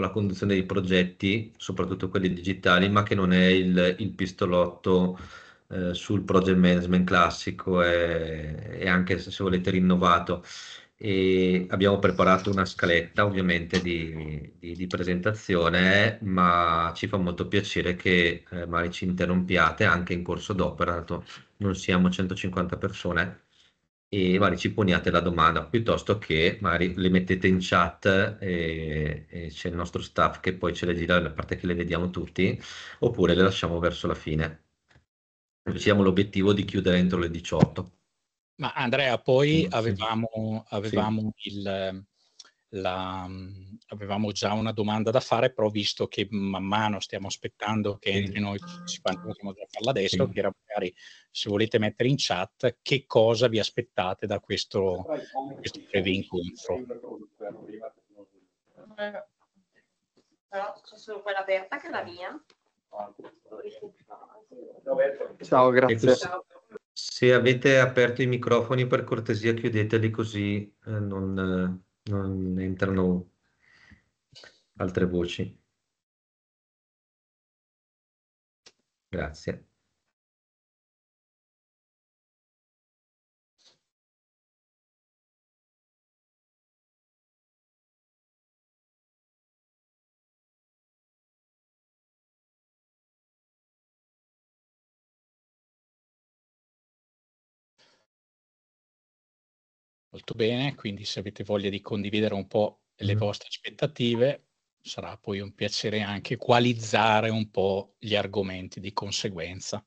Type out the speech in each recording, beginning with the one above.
con la conduzione dei progetti, soprattutto quelli digitali, ma che non è il, il pistolotto eh, sul project management classico e, e anche se volete rinnovato. E abbiamo preparato una scaletta ovviamente di, di, di, presentazione, ma ci fa molto piacere che eh, magari ci interrompiate anche in corso d'opera, non siamo 150 persone e magari ci poniate la domanda piuttosto che magari le mettete in chat e, e c'è il nostro staff che poi ce le gira la parte che le vediamo tutti oppure le lasciamo verso la fine. siamo l'obiettivo di chiudere entro le 18. Ma Andrea, poi avevamo, mm, avevamo sì. il la, mhmm, avevamo già una domanda da fare, però visto che man mano stiamo aspettando che entrino i partecipanti, possiamo già farla adesso, sì. magari se volete mettere in chat che cosa vi aspettate da questo, questo breve incontro. Però c'è solo quella aperta che è la mia. Ciao, grazie. Ecco, se avete aperto i microfoni, per cortesia chiudeteli così eh, non, eh, non entrano altre voci. Grazie. Molto bene, quindi se avete voglia di condividere un po' le mm. vostre aspettative, sarà poi un piacere anche equalizzare un po' gli argomenti di conseguenza.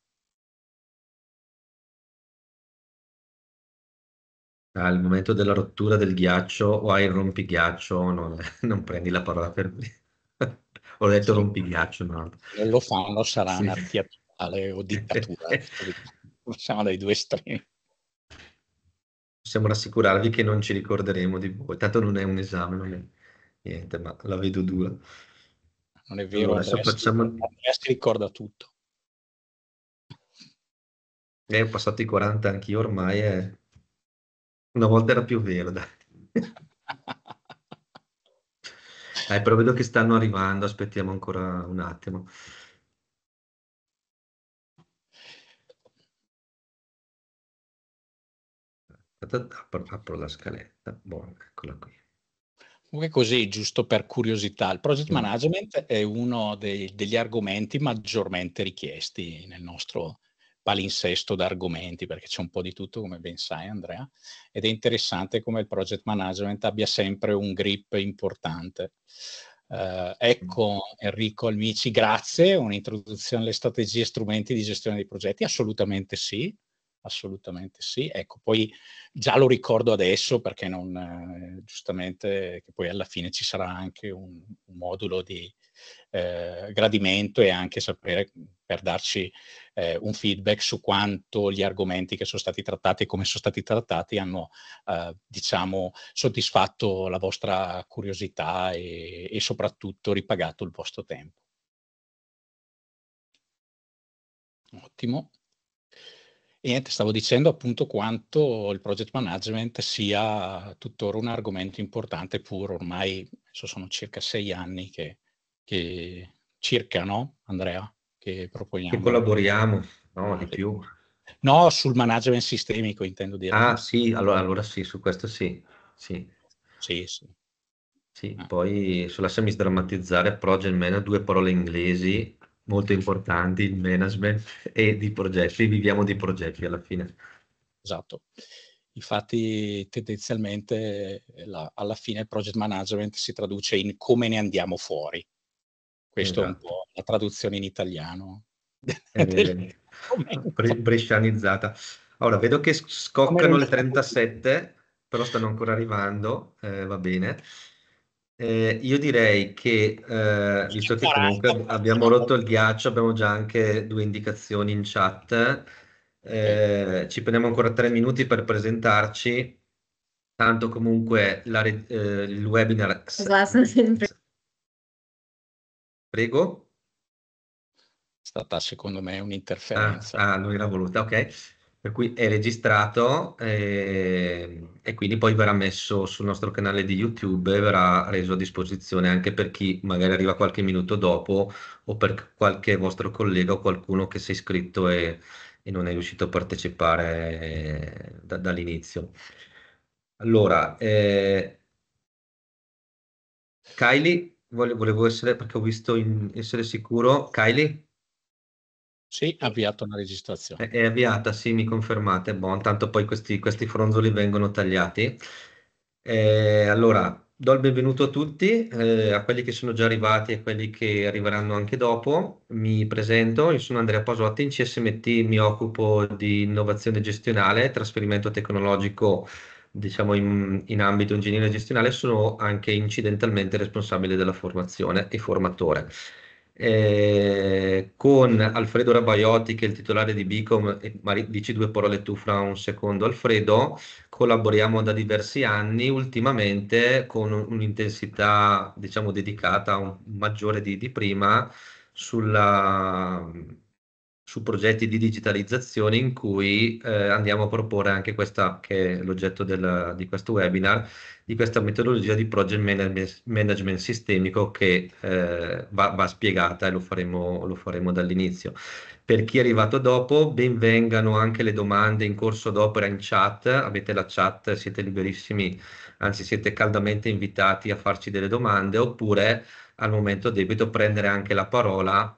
Al ah, momento della rottura del ghiaccio o hai il rompighiaccio, non, non prendi la parola per me. Ho detto sì. rompighiaccio, no. Se lo fanno sarà sì. anarchia totale o dittatura. Siamo dai due estremi possiamo rassicurarvi che non ci ricorderemo di voi. Tanto non è un esame, non è niente, ma la vedo dura. Non è vero, adesso Andrea facciamo... Andrea si ricorda tutto. Eh, ho passato i 40 anch'io ormai, è... una volta era più vero, dai. eh, però vedo che stanno arrivando, aspettiamo ancora un attimo. apro la scaletta, buona, eccola qui. Comunque così, giusto per curiosità, il project mm. management è uno dei, degli argomenti maggiormente richiesti nel nostro palinsesto d'argomenti, perché c'è un po' di tutto, come ben sai Andrea, ed è interessante come il project management abbia sempre un grip importante. Eh, ecco Enrico Almici, grazie, un'introduzione alle strategie e strumenti di gestione dei progetti, assolutamente sì, assolutamente sì. Ecco, poi già lo ricordo adesso perché non, eh, giustamente, che poi alla fine ci sarà anche un, un modulo di eh, gradimento e anche sapere per darci eh, un feedback su quanto gli argomenti che sono stati trattati e come sono stati trattati hanno, eh, diciamo, soddisfatto la vostra curiosità e, e soprattutto ripagato il vostro tempo. Ottimo. E niente, stavo dicendo appunto quanto il project management sia tuttora un argomento importante, pur ormai sono circa sei anni che, che circa, no, Andrea? Che proponiamo. Che collaboriamo, no, di eh, più. No, sul management sistemico intendo dire. Ah sì, allora, allora sì, su questo sì. Sì, sì. sì. sì ah. Poi se lasciami sdrammatizzare, project manager, due parole inglesi, molto importanti, il management e di progetti, viviamo di progetti alla fine. Esatto. Infatti tendenzialmente la, alla fine il project management si traduce in come ne andiamo fuori. Questa esatto. è un esatto. po' la traduzione in italiano. Del... Bre- brescianizzata. Ora, vedo che scoccano le 37, però stanno ancora arrivando, eh, va bene. Eh, io direi che, eh, visto che comunque eh. abbiamo rotto il ghiaccio, abbiamo già anche due indicazioni in chat, eh, ci prendiamo ancora tre minuti per presentarci, tanto comunque la, eh, il webinar... Esatto, mm, Prego? È stata secondo me un'interferenza. Ah, ah lui l'ha voluta, ok per cui è registrato e, ehm, e quindi poi verrà messo sul nostro canale di YouTube e verrà reso a disposizione anche per chi magari arriva qualche minuto dopo o per qualche vostro collega o qualcuno che si è iscritto e, e non è riuscito a partecipare eh, da, dall'inizio. Allora, eh, Kylie, volevo essere, perché ho visto in, essere sicuro, Kylie? Sì, avviata una registrazione. È avviata, sì, mi confermate. Boh, tanto poi questi, questi fronzoli vengono tagliati. Eh, allora, do il benvenuto a tutti, eh, a quelli che sono già arrivati e a quelli che arriveranno anche dopo. Mi presento, io sono Andrea Pasotti, in CSMT mi occupo di innovazione gestionale, trasferimento tecnologico, diciamo in, in ambito ingegneria gestionale, sono anche incidentalmente responsabile della formazione e formatore. Eh, con Alfredo Rabaiotti che è il titolare di Bicom, dici due parole tu fra un secondo Alfredo, collaboriamo da diversi anni, ultimamente con un'intensità diciamo dedicata un, maggiore di, di prima sulla su progetti di digitalizzazione in cui eh, andiamo a proporre anche questa, che è l'oggetto del, di questo webinar, di questa metodologia di project management, sistemico che eh, va, va, spiegata e lo faremo, lo faremo dall'inizio. Per chi è arrivato dopo, benvengano anche le domande in corso d'opera in chat, avete la chat, siete liberissimi, anzi siete caldamente invitati a farci delle domande oppure al momento debito prendere anche la parola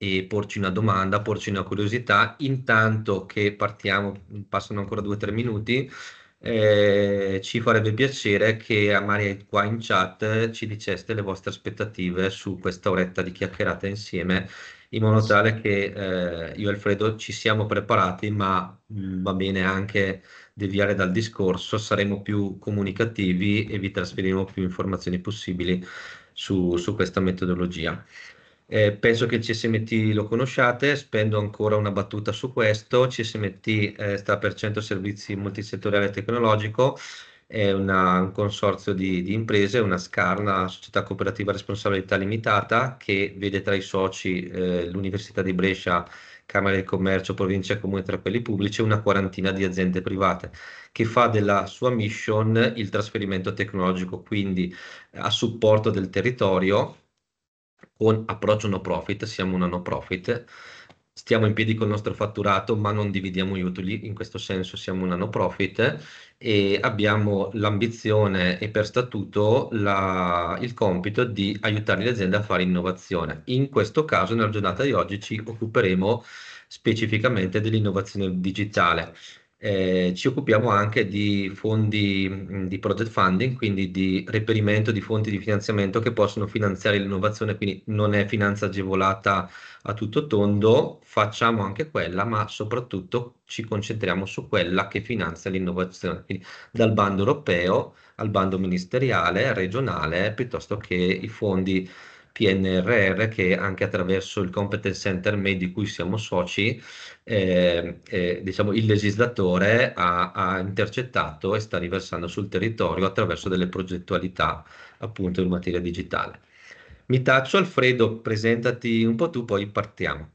e porci una domanda, porci una curiosità, intanto che partiamo, passano ancora due o tre minuti, eh, ci farebbe piacere che a Maria qua in chat ci diceste le vostre aspettative su questa oretta di chiacchierata insieme in modo tale che eh, io e Alfredo ci siamo preparati ma mh, mm, va bene anche deviare dal discorso, saremo più comunicativi e vi trasferiremo più informazioni possibili su, su questa metodologia. Eh, penso che il CSMT lo conosciate, spendo ancora una battuta su questo. CSMT eh, sta per Centro Servizi Multisettoriale Tecnologico, è una, un consorzio di, di, imprese, una scarna società cooperativa responsabilità limitata che vede tra i soci eh, l'Università di Brescia Camera di Commercio, Provincia e Comune tra quelli pubblici, e una quarantina di aziende private, che fa della sua mission il trasferimento tecnologico, quindi a supporto del territorio con approccio no profit, siamo una no profit, stiamo in piedi con il nostro fatturato ma non dividiamo gli utili, in questo senso siamo una no profit e abbiamo l'ambizione e per statuto la, il compito di aiutare le aziende a fare innovazione. In questo caso nella giornata di oggi ci occuperemo specificamente dell'innovazione digitale eh, ci occupiamo anche di fondi di project funding, quindi di reperimento di fonti di finanziamento che possono finanziare l'innovazione, quindi non è finanza agevolata a tutto tondo, facciamo anche quella, ma soprattutto ci concentriamo su quella che finanzia l'innovazione, quindi dal bando europeo al bando ministeriale, regionale, piuttosto che i fondi PNRR che anche attraverso il Competence Center Med di cui siamo soci, eh, eh, diciamo il legislatore ha, ha, intercettato e sta riversando sul territorio attraverso delle progettualità appunto in materia digitale. Mi taccio Alfredo, presentati un po' tu, poi partiamo.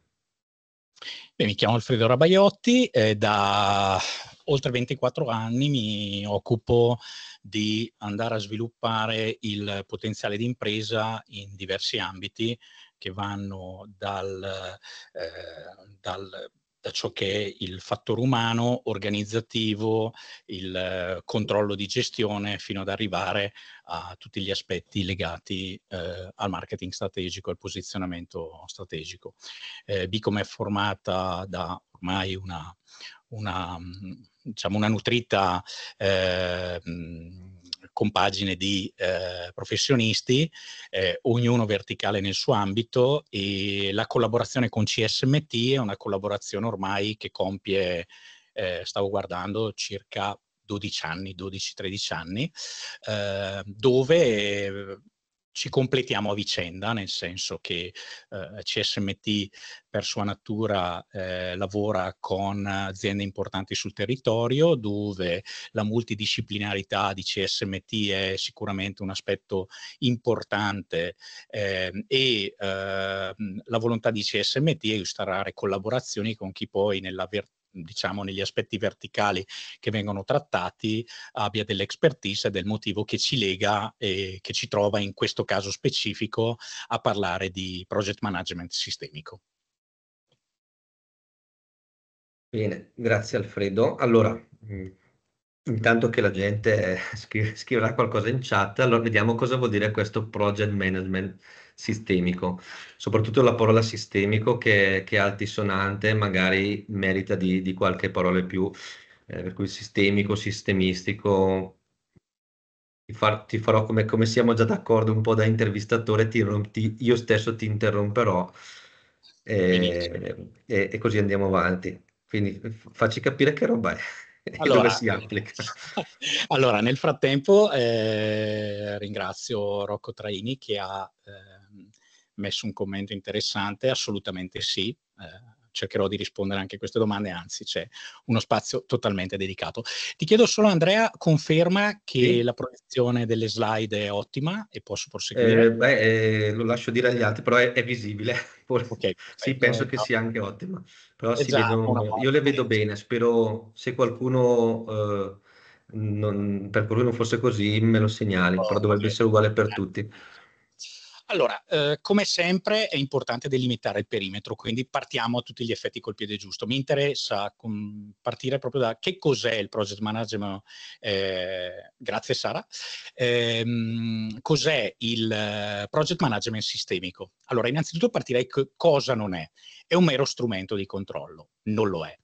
Beh, mi chiamo Alfredo Rabaiotti, eh, da oltre 24 anni mi occupo di andare a sviluppare il potenziale di impresa in diversi ambiti che vanno dal, eh, dal da ciò che è il fattore umano, organizzativo, il eh, controllo di gestione, fino ad arrivare a tutti gli aspetti legati eh, al marketing strategico, al posizionamento strategico. Eh, Bicom è formata da ormai una, una, diciamo, una nutrita eh, compagine di eh, professionisti, eh, ognuno verticale nel suo ambito e la collaborazione con CSMT è una collaborazione ormai che compie, eh, stavo guardando, circa 12 anni, 12-13 anni, eh, dove ci completiamo a vicenda, nel senso che eh, CSMT per sua natura eh, lavora con aziende importanti sul territorio dove la multidisciplinarità di CSMT è sicuramente un aspetto importante eh, e ehm, la volontà di CSMT è instaurare collaborazioni con chi poi nella, diciamo negli aspetti verticali che vengono trattati, abbia dell'expertise e del motivo che ci lega e che ci trova in questo caso specifico a parlare di project management sistemico. Bene, grazie Alfredo. Allora, mm, Intanto che la gente eh, scri- scriverà qualcosa in chat, allora vediamo cosa vuol dire questo project management sistemico. Soprattutto la parola sistemico che, che è altisonante magari merita di, di qualche parola più, eh, per cui sistemico, sistemistico. Ti, far, ti farò come, come, siamo già d'accordo un po' da intervistatore, ti, ti, io stesso ti interromperò e, eh, e, e così andiamo avanti. Quindi facci capire che roba è. allora, si applica. allora, nel frattempo eh, ringrazio Rocco Traini che ha eh, messo un commento interessante, assolutamente sì. Eh, cercherò di rispondere anche a queste domande, anzi c'è uno spazio totalmente dedicato. Ti chiedo solo Andrea, conferma che sì. la proiezione delle slide è ottima e posso proseguire? Eh, beh, eh, lo lascio dire agli altri, però è, è visibile. okay, sì, penso che sia anche ottima, però esatto, vedono, io le vedo bene, spero se qualcuno... Eh, non, per cui non fosse così me lo segnali, però dovrebbe essere uguale per eh. tutti. Allora, eh, come sempre è importante delimitare il perimetro, quindi partiamo a tutti gli effetti col piede giusto. Mi interessa mm, partire proprio da che cos'è il project management, eh, grazie Sara, eh, cos'è il eh, project management sistemico? Allora, innanzitutto partirei che cosa non è. È un mero strumento di controllo, non lo è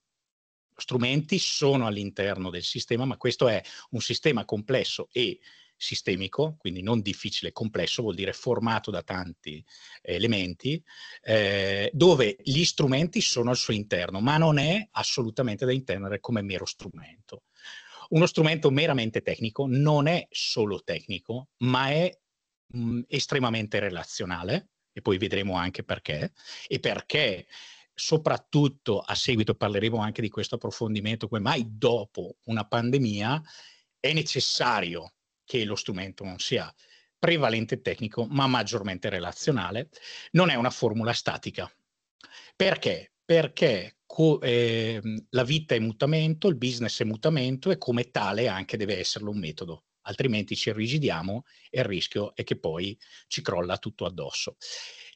strumenti sono all'interno del sistema, ma questo è un sistema complesso e sistemico, quindi non difficile, complesso, vuol dire formato da tanti elementi, eh, dove gli strumenti sono al suo interno, ma non è assolutamente da intendere come mero strumento. Uno strumento meramente tecnico non è solo tecnico, ma è mh, mm, estremamente relazionale, e poi vedremo anche perché, e perché soprattutto a seguito parleremo anche di questo approfondimento, come mai dopo una pandemia è necessario che lo strumento non sia prevalente tecnico, ma maggiormente relazionale, non è una formula statica. Perché? Perché eh, la vita è mutamento, il business è mutamento e come tale anche deve esserlo un metodo, altrimenti ci irrigidiamo e il rischio è che poi ci crolla tutto addosso.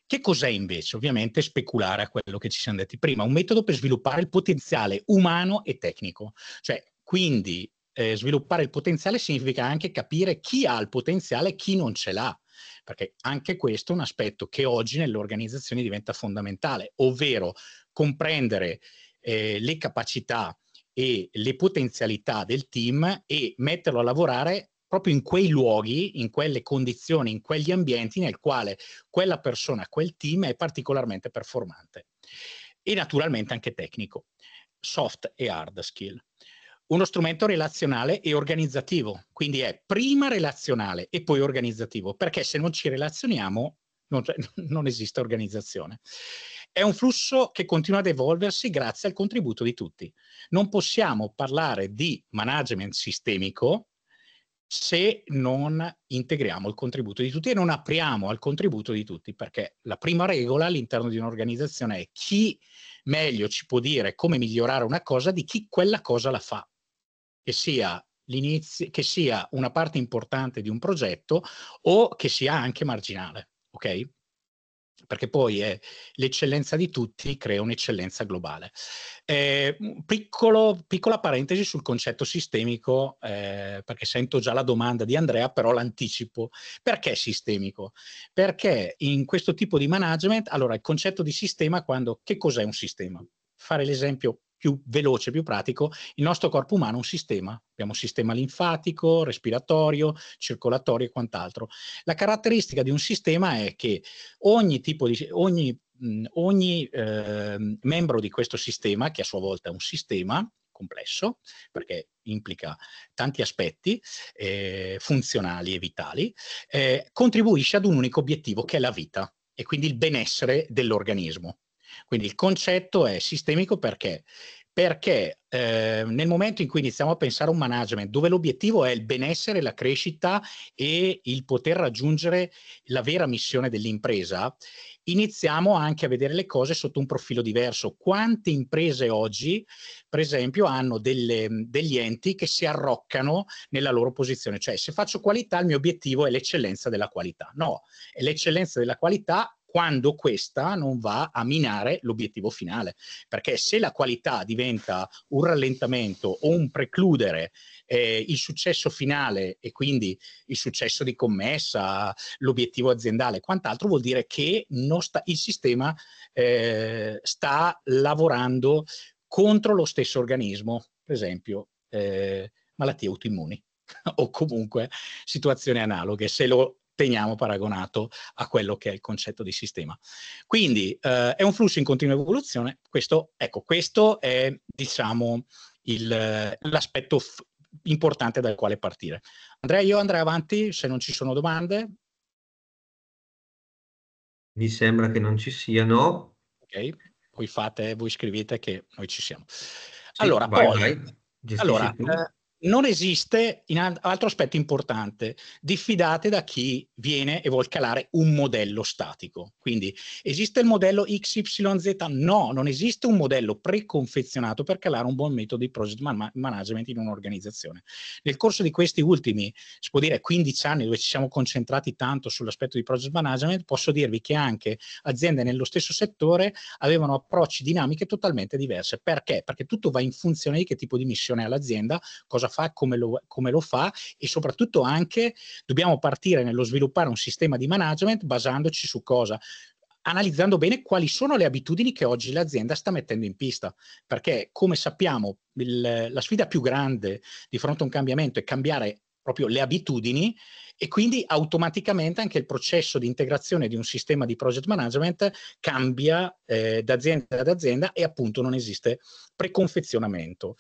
Che cos'è invece? Ovviamente speculare a quello che ci siamo detti prima, un metodo per sviluppare il potenziale umano e tecnico, cioè quindi eh, sviluppare il potenziale significa anche capire chi ha il potenziale e chi non ce l'ha, perché anche questo è un aspetto che oggi nell'organizzazione diventa fondamentale, ovvero comprendere eh, le capacità e le potenzialità del team e metterlo a lavorare proprio in quei luoghi, in quelle condizioni, in quegli ambienti nel quale quella persona, quel team è particolarmente performante. E naturalmente anche tecnico, soft e hard skill uno strumento relazionale e organizzativo, quindi è prima relazionale e poi organizzativo, perché se non ci relazioniamo non, non esiste organizzazione. È un flusso che continua ad evolversi grazie al contributo di tutti. Non possiamo parlare di management sistemico se non integriamo il contributo di tutti e non apriamo al contributo di tutti, perché la prima regola all'interno di un'organizzazione è chi meglio ci può dire come migliorare una cosa di chi quella cosa la fa che sia, che sia una parte importante di un progetto o che sia anche marginale, ok? perché poi eh, l'eccellenza di tutti crea un'eccellenza globale. Eh, piccolo, piccola parentesi sul concetto sistemico, eh, perché sento già la domanda di Andrea, però l'anticipo. Perché sistemico? Perché in questo tipo di management, allora il concetto di sistema, quando, che cos'è un sistema? Fare l'esempio più veloce, più pratico, il nostro corpo umano è un sistema, abbiamo un sistema linfatico, respiratorio, circolatorio e quant'altro. La caratteristica di un sistema è che ogni tipo di... ogni, mh, ogni eh, membro di questo sistema, che a sua volta è un sistema, complesso perché implica tanti aspetti eh, funzionali e vitali, eh, contribuisce ad un unico obiettivo che è la vita e quindi il benessere dell'organismo. Quindi il concetto è sistemico perché? Perché eh, nel momento in cui iniziamo a pensare a un management dove l'obiettivo è il benessere, la crescita e il poter raggiungere la vera missione dell'impresa, iniziamo anche a vedere le cose sotto un profilo diverso. Quante imprese oggi, per esempio, hanno delle, degli enti che si arroccano nella loro posizione? Cioè, se faccio qualità, il mio obiettivo è l'eccellenza della qualità. No, l'eccellenza della qualità quando questa non va a minare l'obiettivo finale. Perché se la qualità diventa un rallentamento o un precludere eh, il successo finale e quindi il successo di commessa, l'obiettivo aziendale e quant'altro, vuol dire che sta, il sistema eh, sta lavorando contro lo stesso organismo, per esempio eh, malattie autoimmuni o comunque situazioni analoghe. Se lo teniamo paragonato a quello che è il concetto di sistema. Quindi eh, è un flusso in continua evoluzione, questo, ecco, questo è diciamo l'aspetto importante dal quale partire. Andrea, io andrei avanti se non ci sono domande. Mi sembra che non ci siano. Ok, voi fate, voi scrivete che noi ci siamo. Sì, allora, vai, poi, vai. allora eh, non esiste, in altro aspetto importante, diffidate da chi viene e vuol calare un modello statico. Quindi esiste il modello XYZ? No, non esiste un modello preconfezionato per calare un buon metodo di project man management in un'organizzazione. Nel corso di questi ultimi, si può dire 15 anni dove ci siamo concentrati tanto sull'aspetto di project management, posso dirvi che anche aziende nello stesso settore avevano approcci dinamiche totalmente diverse. Perché? Perché tutto va in funzione di che tipo di missione ha l'azienda, cosa fa, come lo, come lo fa e soprattutto anche dobbiamo partire nello sviluppare un sistema di management basandoci su cosa? analizzando bene quali sono le abitudini che oggi l'azienda sta mettendo in pista, perché come sappiamo il, la sfida più grande di fronte a un cambiamento è cambiare proprio le abitudini e quindi automaticamente anche il processo di integrazione di un sistema di project management cambia eh, da azienda ad azienda e appunto non esiste preconfezionamento.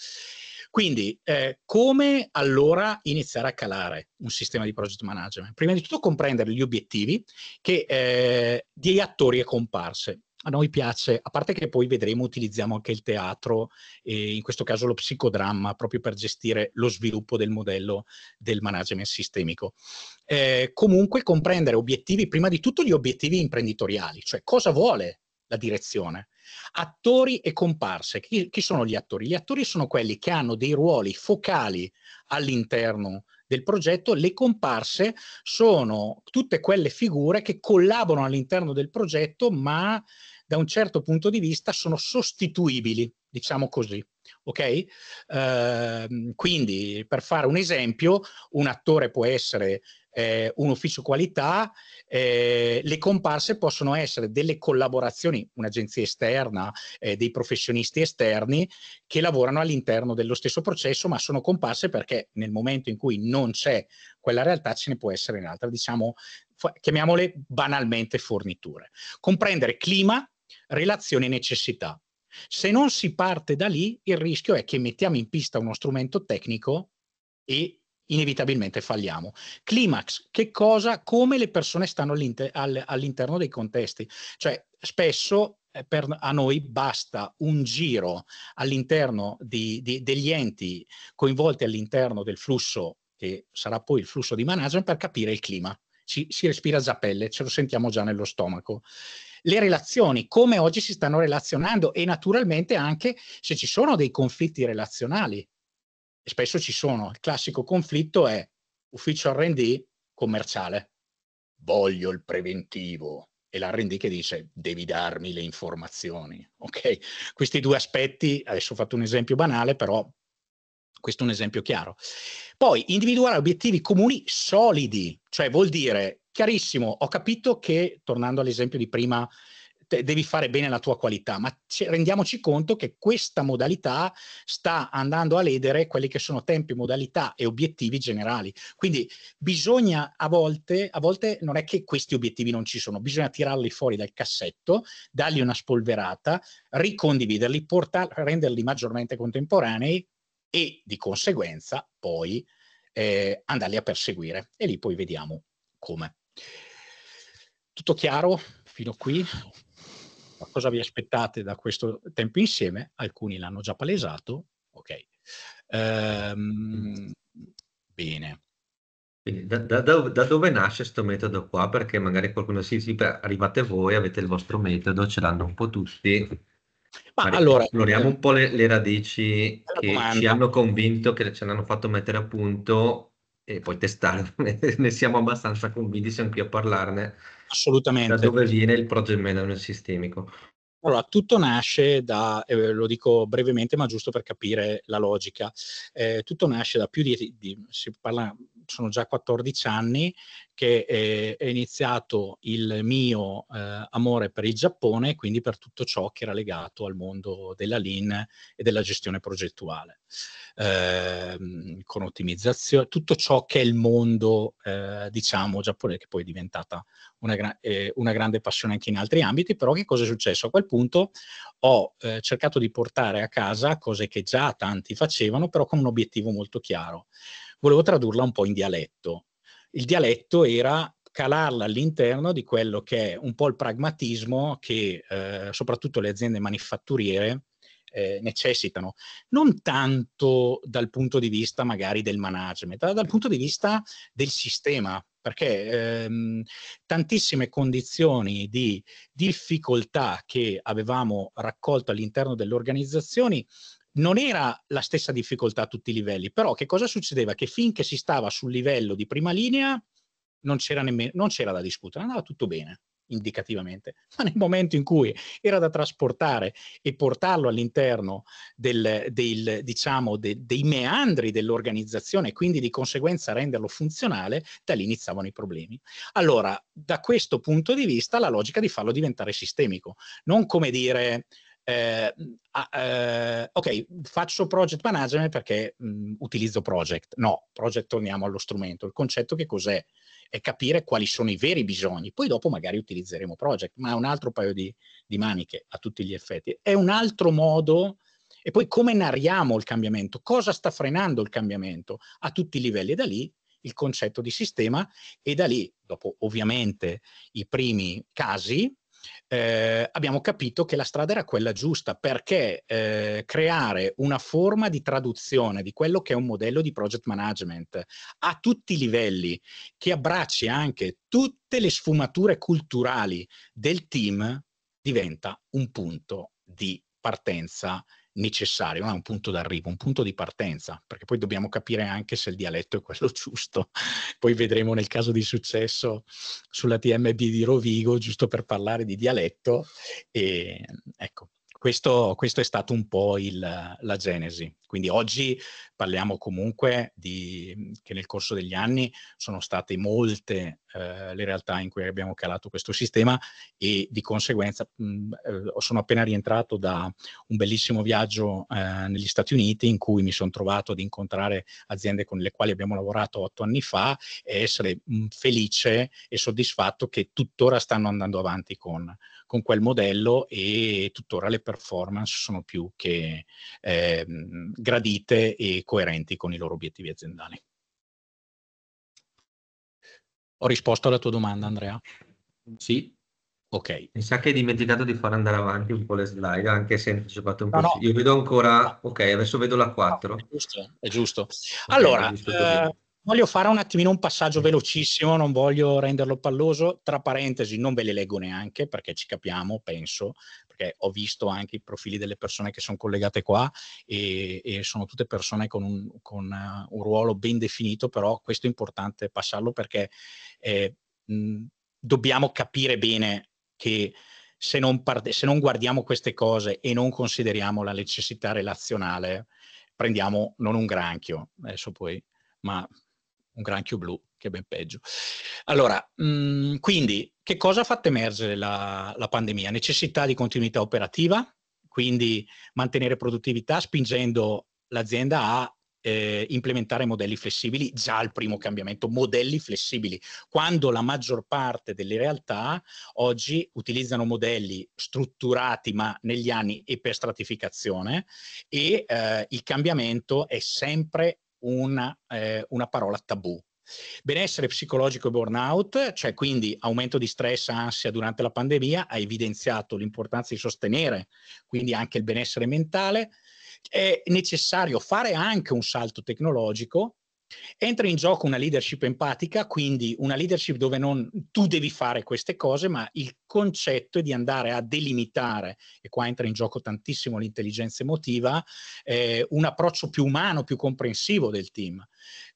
Quindi, eh, come allora iniziare a calare un sistema di project management? Prima di tutto comprendere gli obiettivi che, eh, di attori e comparse. A noi piace, a parte che poi vedremo, utilizziamo anche il teatro, e in questo caso lo psicodramma, proprio per gestire lo sviluppo del modello del management sistemico. Eh, comunque comprendere obiettivi, prima di tutto gli obiettivi imprenditoriali, cioè cosa vuole la direzione, Attori e comparse. Chi, chi sono gli attori? Gli attori sono quelli che hanno dei ruoli focali all'interno del progetto, le comparse sono tutte quelle figure che collaborano all'interno del progetto, ma da un certo punto di vista sono sostituibili, diciamo così. Ok? Uh, quindi, per fare un esempio, un attore può essere eh, un ufficio qualità, eh, le comparse possono essere delle collaborazioni, un'agenzia esterna, eh, dei professionisti esterni che lavorano all'interno dello stesso processo, ma sono comparse perché nel momento in cui non c'è quella realtà ce ne può essere un'altra, diciamo, chiamiamole banalmente forniture. Comprendere clima, relazione e necessità. Se non si parte da lì, il rischio è che mettiamo in pista uno strumento tecnico e inevitabilmente falliamo. Climax, che cosa, come le persone stanno all'inter- all'interno dei contesti. Cioè, spesso eh, per, a noi basta un giro all'interno di, di, degli enti coinvolti all'interno del flusso, che sarà poi il flusso di management, per capire il clima. Si, si respira già pelle, ce lo sentiamo già nello stomaco le relazioni, come oggi si stanno relazionando e naturalmente anche se ci sono dei conflitti relazionali, e spesso ci sono. Il classico conflitto è ufficio R&D commerciale. Voglio il preventivo. E l'R&D che dice devi darmi le informazioni. Ok? Questi due aspetti, adesso ho fatto un esempio banale, però questo è un esempio chiaro. Poi individuare obiettivi comuni solidi, cioè vuol dire, chiarissimo, ho capito che, tornando all'esempio di prima devi fare bene la tua qualità, ma c- rendiamoci conto che questa modalità sta andando a ledere quelli che sono tempi, modalità e obiettivi generali. Quindi bisogna a volte, a volte non è che questi obiettivi non ci sono, bisogna tirarli fuori dal cassetto, dargli una spolverata, ricondividerli, portar- renderli maggiormente contemporanei e di conseguenza poi eh, andarli a perseguire. E lì poi vediamo come. Tutto chiaro fino a qui? cosa vi aspettate da questo tempo insieme? Alcuni l'hanno già palesato, ok. Ehm, bene. Da, da, da, dove nasce questo metodo qua? Perché magari qualcuno si sì, sì, arrivate voi, avete il vostro metodo, ce l'hanno un po' tutti. Ma Mari, allora, esploriamo un po' le, le radici che domanda. ci hanno convinto, che ce l'hanno fatto mettere a punto e poi testare, ne siamo abbastanza convinti, anche qui a parlarne. Assolutamente. Da dove viene il project management sistemico? Allora, tutto nasce da, eh, lo dico brevemente ma giusto per capire la logica, eh, tutto nasce da più di, di si parla sono già 14 anni che è, eh, è iniziato il mio eh, amore per il Giappone, quindi per tutto ciò che era legato al mondo della Lean e della gestione progettuale, eh, con ottimizzazione, tutto ciò che è il mondo, eh, diciamo, giapponese, che poi è diventata una, gra- eh, una, grande passione anche in altri ambiti, però che cosa è successo? A quel punto ho eh, cercato di portare a casa cose che già tanti facevano, però con un obiettivo molto chiaro volevo tradurla un po' in dialetto. Il dialetto era calarla all'interno di quello che è un po' il pragmatismo che eh, soprattutto le aziende manifatturiere eh, necessitano, non tanto dal punto di vista magari del management, ma dal punto di vista del sistema, perché ehm, tantissime condizioni di difficoltà che avevamo raccolto all'interno delle organizzazioni non era la stessa difficoltà a tutti i livelli, però che cosa succedeva? Che finché si stava sul livello di prima linea non c'era, nemmeno, non c'era da discutere, andava tutto bene indicativamente, ma nel momento in cui era da trasportare e portarlo all'interno del, del, diciamo, de, dei meandri dell'organizzazione e quindi di conseguenza renderlo funzionale, da lì iniziavano i problemi. Allora, da questo punto di vista, la logica di farlo diventare sistemico, non come dire eh, mm, eh, ok, faccio project management perché mh, mm, utilizzo project. No, project torniamo allo strumento. Il concetto che cos'è? È capire quali sono i veri bisogni. Poi dopo magari utilizzeremo project, ma è un altro paio di, di maniche a tutti gli effetti. È un altro modo... E poi come narriamo il cambiamento? Cosa sta frenando il cambiamento a tutti i livelli? E da lì il concetto di sistema e da lì, dopo ovviamente i primi casi, eh, abbiamo capito che la strada era quella giusta perché eh, creare una forma di traduzione di quello che è un modello di project management a tutti i livelli, che abbracci anche tutte le sfumature culturali del team, diventa un punto di partenza necessario, non è un punto d'arrivo, un punto di partenza, perché poi dobbiamo capire anche se il dialetto è quello giusto. Poi vedremo nel caso di successo sulla TMB di Rovigo, giusto per parlare di dialetto. E, ecco, questo, questo, è stato un po' il, la genesi. Quindi oggi parliamo comunque di, che nel corso degli anni sono state molte eh, le realtà in cui abbiamo calato questo sistema e di conseguenza mh, mm, eh, sono appena rientrato da un bellissimo viaggio eh, negli Stati Uniti in cui mi sono trovato ad incontrare aziende con le quali abbiamo lavorato otto anni fa e essere mh, mm, felice e soddisfatto che tuttora stanno andando avanti con con quel modello e tuttora le performance sono più che eh, gradite e coerenti con i loro obiettivi aziendali. Ho risposto alla tua domanda, Andrea? Sì. Ok. Mi sa che hai dimenticato di far andare avanti un po' le slide, anche se ho fatto un po'. No, Io vedo ancora... Ok, adesso vedo la 4. No, ah, è giusto, è giusto. Okay, allora... Eh voglio fare un attimino un passaggio velocissimo, non voglio renderlo palloso. Tra parentesi, non ve le leggo neanche perché ci capiamo, penso, perché ho visto anche i profili delle persone che sono collegate qua e, e sono tutte persone con, un, con uh, un, ruolo ben definito, però questo è importante passarlo perché eh, mh, dobbiamo capire bene che se non, parte, se non guardiamo queste cose e non consideriamo la necessità relazionale, prendiamo non un granchio, adesso poi, ma un granchio blu, che è ben peggio. Allora, mh, quindi, che cosa ha fatto emergere la, la pandemia? Necessità di continuità operativa, quindi mantenere produttività spingendo l'azienda a eh, implementare modelli flessibili, già il primo cambiamento, modelli flessibili, quando la maggior parte delle realtà oggi utilizzano modelli strutturati ma negli anni e per stratificazione e eh, il cambiamento è sempre una, eh, una parola tabù. Benessere psicologico e burnout, cioè quindi aumento di stress, e ansia durante la pandemia, ha evidenziato l'importanza di sostenere quindi anche il benessere mentale. È necessario fare anche un salto tecnologico Entra in gioco una leadership empatica, quindi una leadership dove non tu devi fare queste cose, ma il concetto è di andare a delimitare, e qua entra in gioco tantissimo l'intelligenza emotiva, eh, un approccio più umano, più comprensivo del team.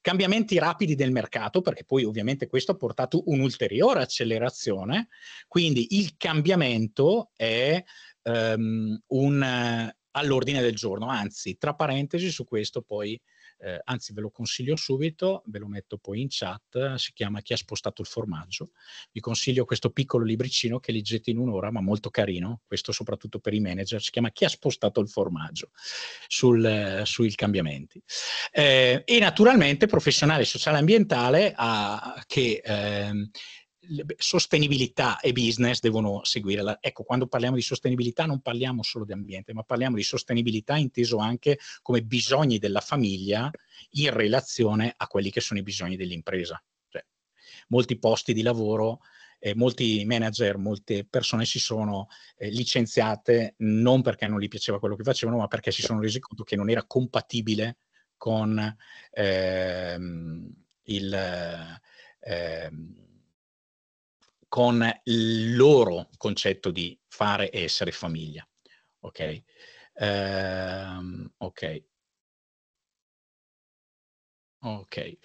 Cambiamenti rapidi del mercato, perché poi ovviamente questo ha portato un'ulteriore accelerazione, quindi il cambiamento è um, un, uh, all'ordine del giorno, anzi, tra parentesi su questo poi eh, anzi ve lo consiglio subito, ve lo metto poi in chat, si chiama Chi ha spostato il formaggio. Vi consiglio questo piccolo libricino che leggete in un'ora, ma molto carino, questo soprattutto per i manager, si chiama Chi ha spostato il formaggio sul, eh, sui cambiamenti. Eh, e naturalmente professionale sociale ambientale ha, ah, che ehm, sostenibilità e business devono seguire. La, ecco, quando parliamo di sostenibilità non parliamo solo di ambiente, ma parliamo di sostenibilità inteso anche come bisogni della famiglia in relazione a quelli che sono i bisogni dell'impresa. Cioè, molti posti di lavoro eh, molti manager, molte persone si sono eh, licenziate non perché non gli piaceva quello che facevano, ma perché si sono resi conto che non era compatibile con ehm, il, ehm, con il loro concetto di fare e essere famiglia. Ok? Um, ok. Ok.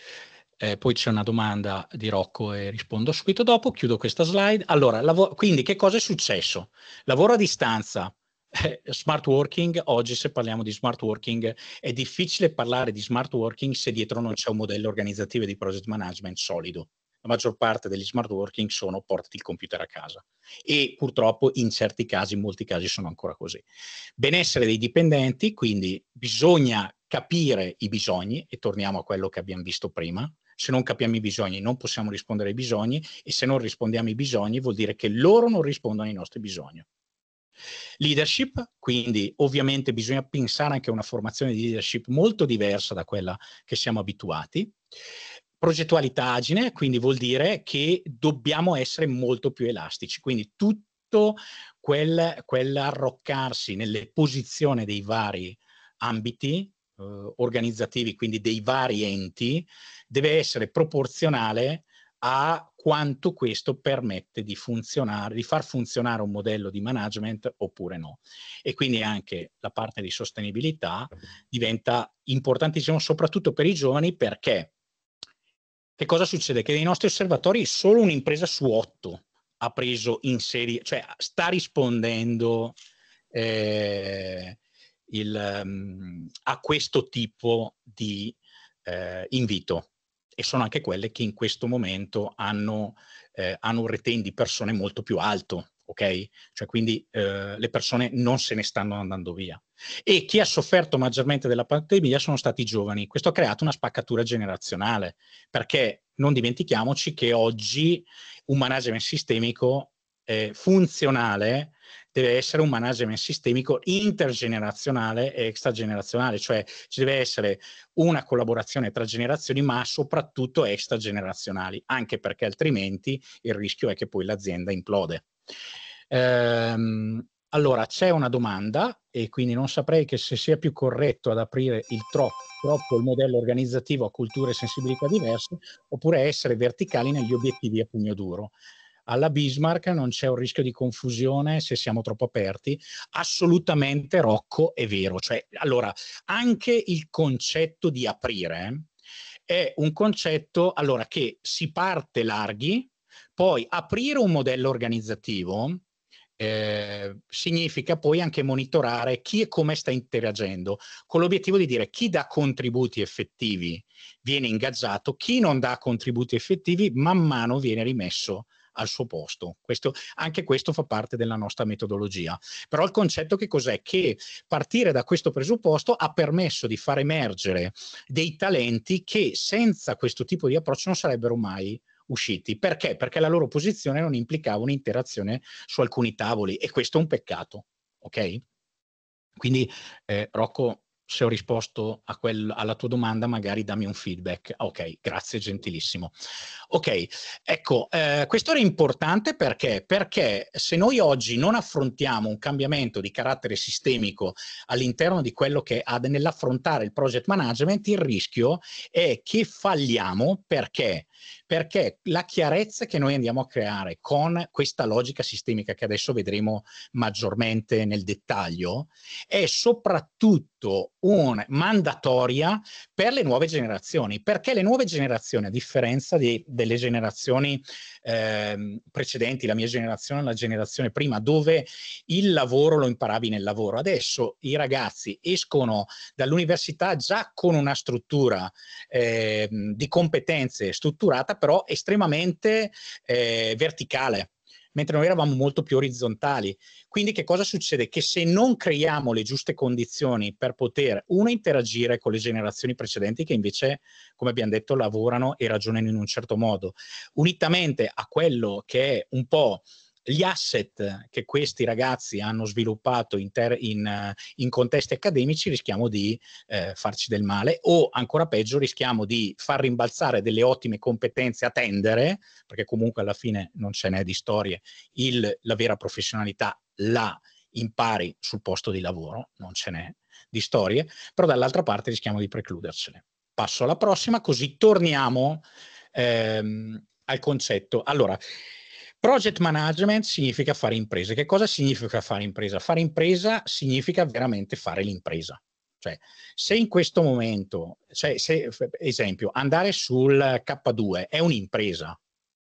Eh, poi c'è una domanda di Rocco e rispondo subito dopo. Chiudo questa slide. Allora, quindi che cosa è successo? Lavoro a distanza, eh, smart working. Oggi se parliamo di smart working è difficile parlare di smart working se dietro non c'è un modello organizzativo di project management solido la maggior parte degli smart working sono portati il computer a casa e purtroppo in certi casi, in molti casi sono ancora così. Benessere dei dipendenti, quindi bisogna capire i bisogni e torniamo a quello che abbiamo visto prima, se non capiamo i bisogni non possiamo rispondere ai bisogni e se non rispondiamo ai bisogni vuol dire che loro non rispondono ai nostri bisogni. Leadership, quindi ovviamente bisogna pensare anche a una formazione di leadership molto diversa da quella che siamo abituati progettualità agile, quindi vuol dire che dobbiamo essere molto più elastici, quindi tutto quel, quell'arroccarsi nelle posizioni dei vari ambiti eh, organizzativi, quindi dei vari enti, deve essere proporzionale a quanto questo permette di funzionare, di far funzionare un modello di management oppure no. E quindi anche la parte di sostenibilità diventa importantissima soprattutto per i giovani perché che cosa succede? Che nei nostri osservatori solo un'impresa su otto ha preso in serie, cioè sta rispondendo eh, il, um, a questo tipo di eh, invito e sono anche quelle che in questo momento hanno, eh, hanno un rating di persone molto più alto ok? Cioè quindi eh, le persone non se ne stanno andando via. E chi ha sofferto maggiormente della pandemia sono stati i giovani. Questo ha creato una spaccatura generazionale, perché non dimentichiamoci che oggi un management sistemico eh, funzionale deve essere un management sistemico intergenerazionale e extragenerazionale, cioè ci deve essere una collaborazione tra generazioni, ma soprattutto extragenerazionali, anche perché altrimenti il rischio è che poi l'azienda implode. Ehm, allora, c'è una domanda e quindi non saprei che se sia più corretto ad aprire il troppo, troppo il modello organizzativo a culture e sensibilità diverse oppure essere verticali negli obiettivi a pugno duro. Alla Bismarck non c'è un rischio di confusione se siamo troppo aperti. Assolutamente, Rocco, è vero. Cioè, allora, anche il concetto di aprire è un concetto allora, che si parte larghi, poi aprire un modello organizzativo eh, significa poi anche monitorare chi e come sta interagendo, con l'obiettivo di dire chi dà contributi effettivi viene ingaggiato, chi non dà contributi effettivi man mano viene rimesso al suo posto. Questo, anche questo fa parte della nostra metodologia. Però il concetto che cos'è? Che partire da questo presupposto ha permesso di far emergere dei talenti che senza questo tipo di approccio non sarebbero mai usciti. Perché? Perché la loro posizione non implicava un'interazione su alcuni tavoli e questo è un peccato, ok? Quindi eh, Rocco, se ho risposto quel, alla tua domanda, magari dammi un feedback. Ah, ok, grazie, gentilissimo. Ok, ecco, eh, questo era importante perché? Perché se noi oggi non affrontiamo un cambiamento di carattere sistemico all'interno di quello che ha nell'affrontare il project management, il rischio è che falliamo perché perché la chiarezza che noi andiamo a creare con questa logica sistemica che adesso vedremo maggiormente nel dettaglio è soprattutto un mandatoria per le nuove generazioni, perché le nuove generazioni, a differenza di, delle generazioni eh, precedenti, la mia generazione, la generazione prima, dove il lavoro lo imparavi nel lavoro, adesso i ragazzi escono dall'università già con una struttura eh, di competenze, strutture strutturata però estremamente eh, verticale mentre noi eravamo molto più orizzontali. Quindi che cosa succede? Che se non creiamo le giuste condizioni per poter, uno, interagire con le generazioni precedenti che invece, come abbiamo detto, lavorano e ragionano in un certo modo, unitamente a quello che è un po' gli asset che questi ragazzi hanno sviluppato in, in, in contesti accademici rischiamo di eh, farci del male o ancora peggio rischiamo di far rimbalzare delle ottime competenze a tendere, perché comunque alla fine non ce n'è di storie, il, la vera professionalità la impari sul posto di lavoro, non ce n'è di storie, però dall'altra parte rischiamo di precludercele. Passo alla prossima, così torniamo ehm, al concetto. Allora, Project management significa fare imprese. Che cosa significa fare impresa? Fare impresa significa veramente fare l'impresa. Cioè, se in questo momento, cioè, se, esempio, andare sul K2 è un'impresa,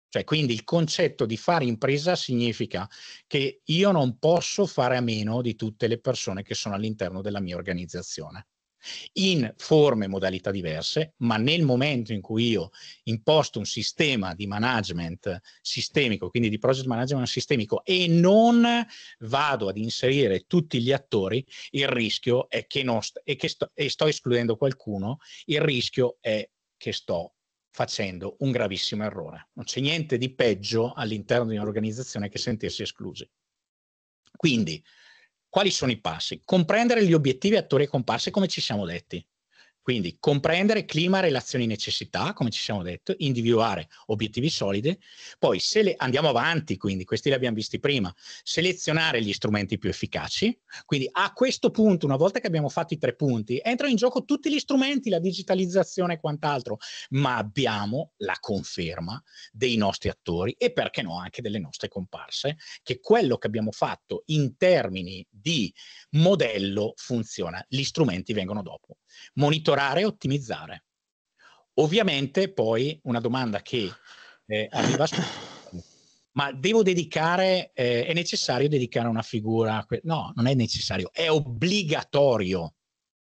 cioè, quindi il concetto di fare impresa significa che io non posso fare a meno di tutte le persone che sono all'interno della mia organizzazione in forme e modalità diverse, ma nel momento in cui io imposto un sistema di management sistemico, quindi di project management sistemico, e non vado ad inserire tutti gli attori, il rischio è che, non st che sto, e sto escludendo qualcuno, il rischio è che sto facendo un gravissimo errore. Non c'è niente di peggio all'interno di un'organizzazione che sentirsi esclusi. Quindi quali sono i passi? Comprendere gli obiettivi, attori e comparse, come ci siamo detti. Quindi comprendere clima, relazioni, necessità, come ci siamo detto, individuare obiettivi solidi, poi se le, andiamo avanti, quindi questi li abbiamo visti prima, selezionare gli strumenti più efficaci, quindi a questo punto, una volta che abbiamo fatto i tre punti, entrano in gioco tutti gli strumenti, la digitalizzazione e quant'altro, ma abbiamo la conferma dei nostri attori e perché no anche delle nostre comparse, che quello che abbiamo fatto in termini di modello funziona, gli strumenti vengono dopo monitorare e ottimizzare. Ovviamente poi una domanda che eh, arriva su, ma devo dedicare, eh, è necessario dedicare una figura? No, non è necessario, è obbligatorio,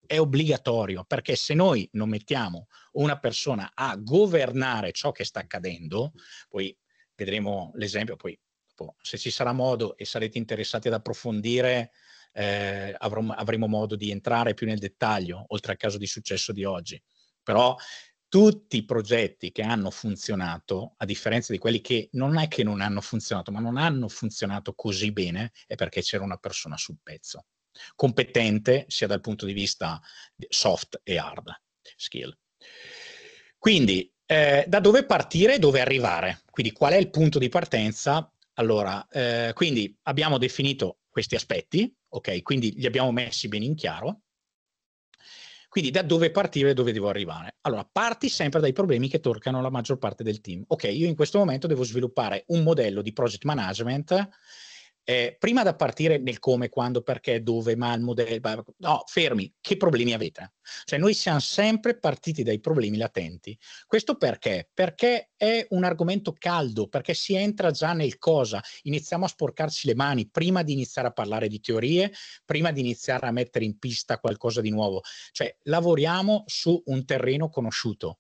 è obbligatorio, perché se noi non mettiamo una persona a governare ciò che sta accadendo, poi vedremo l'esempio, poi boh, se ci sarà modo e sarete interessati ad approfondire eh, avremo, avremo modo di entrare più nel dettaglio, oltre al caso di successo di oggi. Però tutti i progetti che hanno funzionato, a differenza di quelli che non è che non hanno funzionato, ma non hanno funzionato così bene, è perché c'era una persona sul pezzo, competente sia dal punto di vista soft e hard skill. Quindi, eh, da dove partire e dove arrivare? Quindi, qual è il punto di partenza? Allora, eh, quindi abbiamo definito questi aspetti, ok? Quindi li abbiamo messi ben in chiaro. Quindi da dove partire e dove devo arrivare? Allora, parti sempre dai problemi che toccano la maggior parte del team. Ok, io in questo momento devo sviluppare un modello di project management eh, prima da partire nel come, quando, perché, dove, ma il modello, no, fermi, che problemi avete? Cioè noi siamo sempre partiti dai problemi latenti. Questo perché? Perché è un argomento caldo, perché si entra già nel cosa, iniziamo a sporcarci le mani prima di iniziare a parlare di teorie, prima di iniziare a mettere in pista qualcosa di nuovo. Cioè lavoriamo su un terreno conosciuto,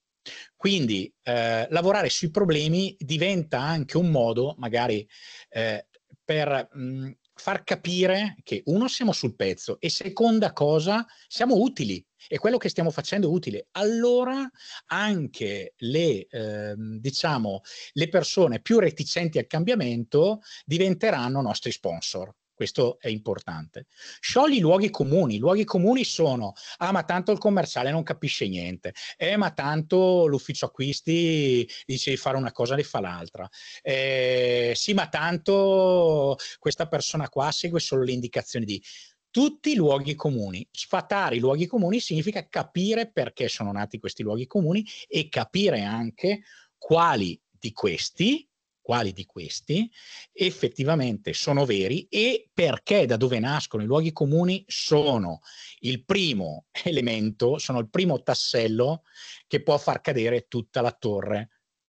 quindi eh, lavorare sui problemi diventa anche un modo, magari eh, per mh, mm, far capire che uno siamo sul pezzo e seconda cosa siamo utili e quello che stiamo facendo è utile. Allora anche le, eh, diciamo, le persone più reticenti al cambiamento diventeranno nostri sponsor questo è importante. Sciogli i luoghi comuni, i luoghi comuni sono, ah ma tanto il commerciale non capisce niente, eh ma tanto l'ufficio acquisti dice di fare una cosa e fa l'altra, eh, sì ma tanto questa persona qua segue solo le indicazioni di tutti i luoghi comuni. Sfatare i luoghi comuni significa capire perché sono nati questi luoghi comuni e capire anche quali di questi quali di questi effettivamente sono veri e perché da dove nascono i luoghi comuni sono il primo elemento, sono il primo tassello che può far cadere tutta la torre,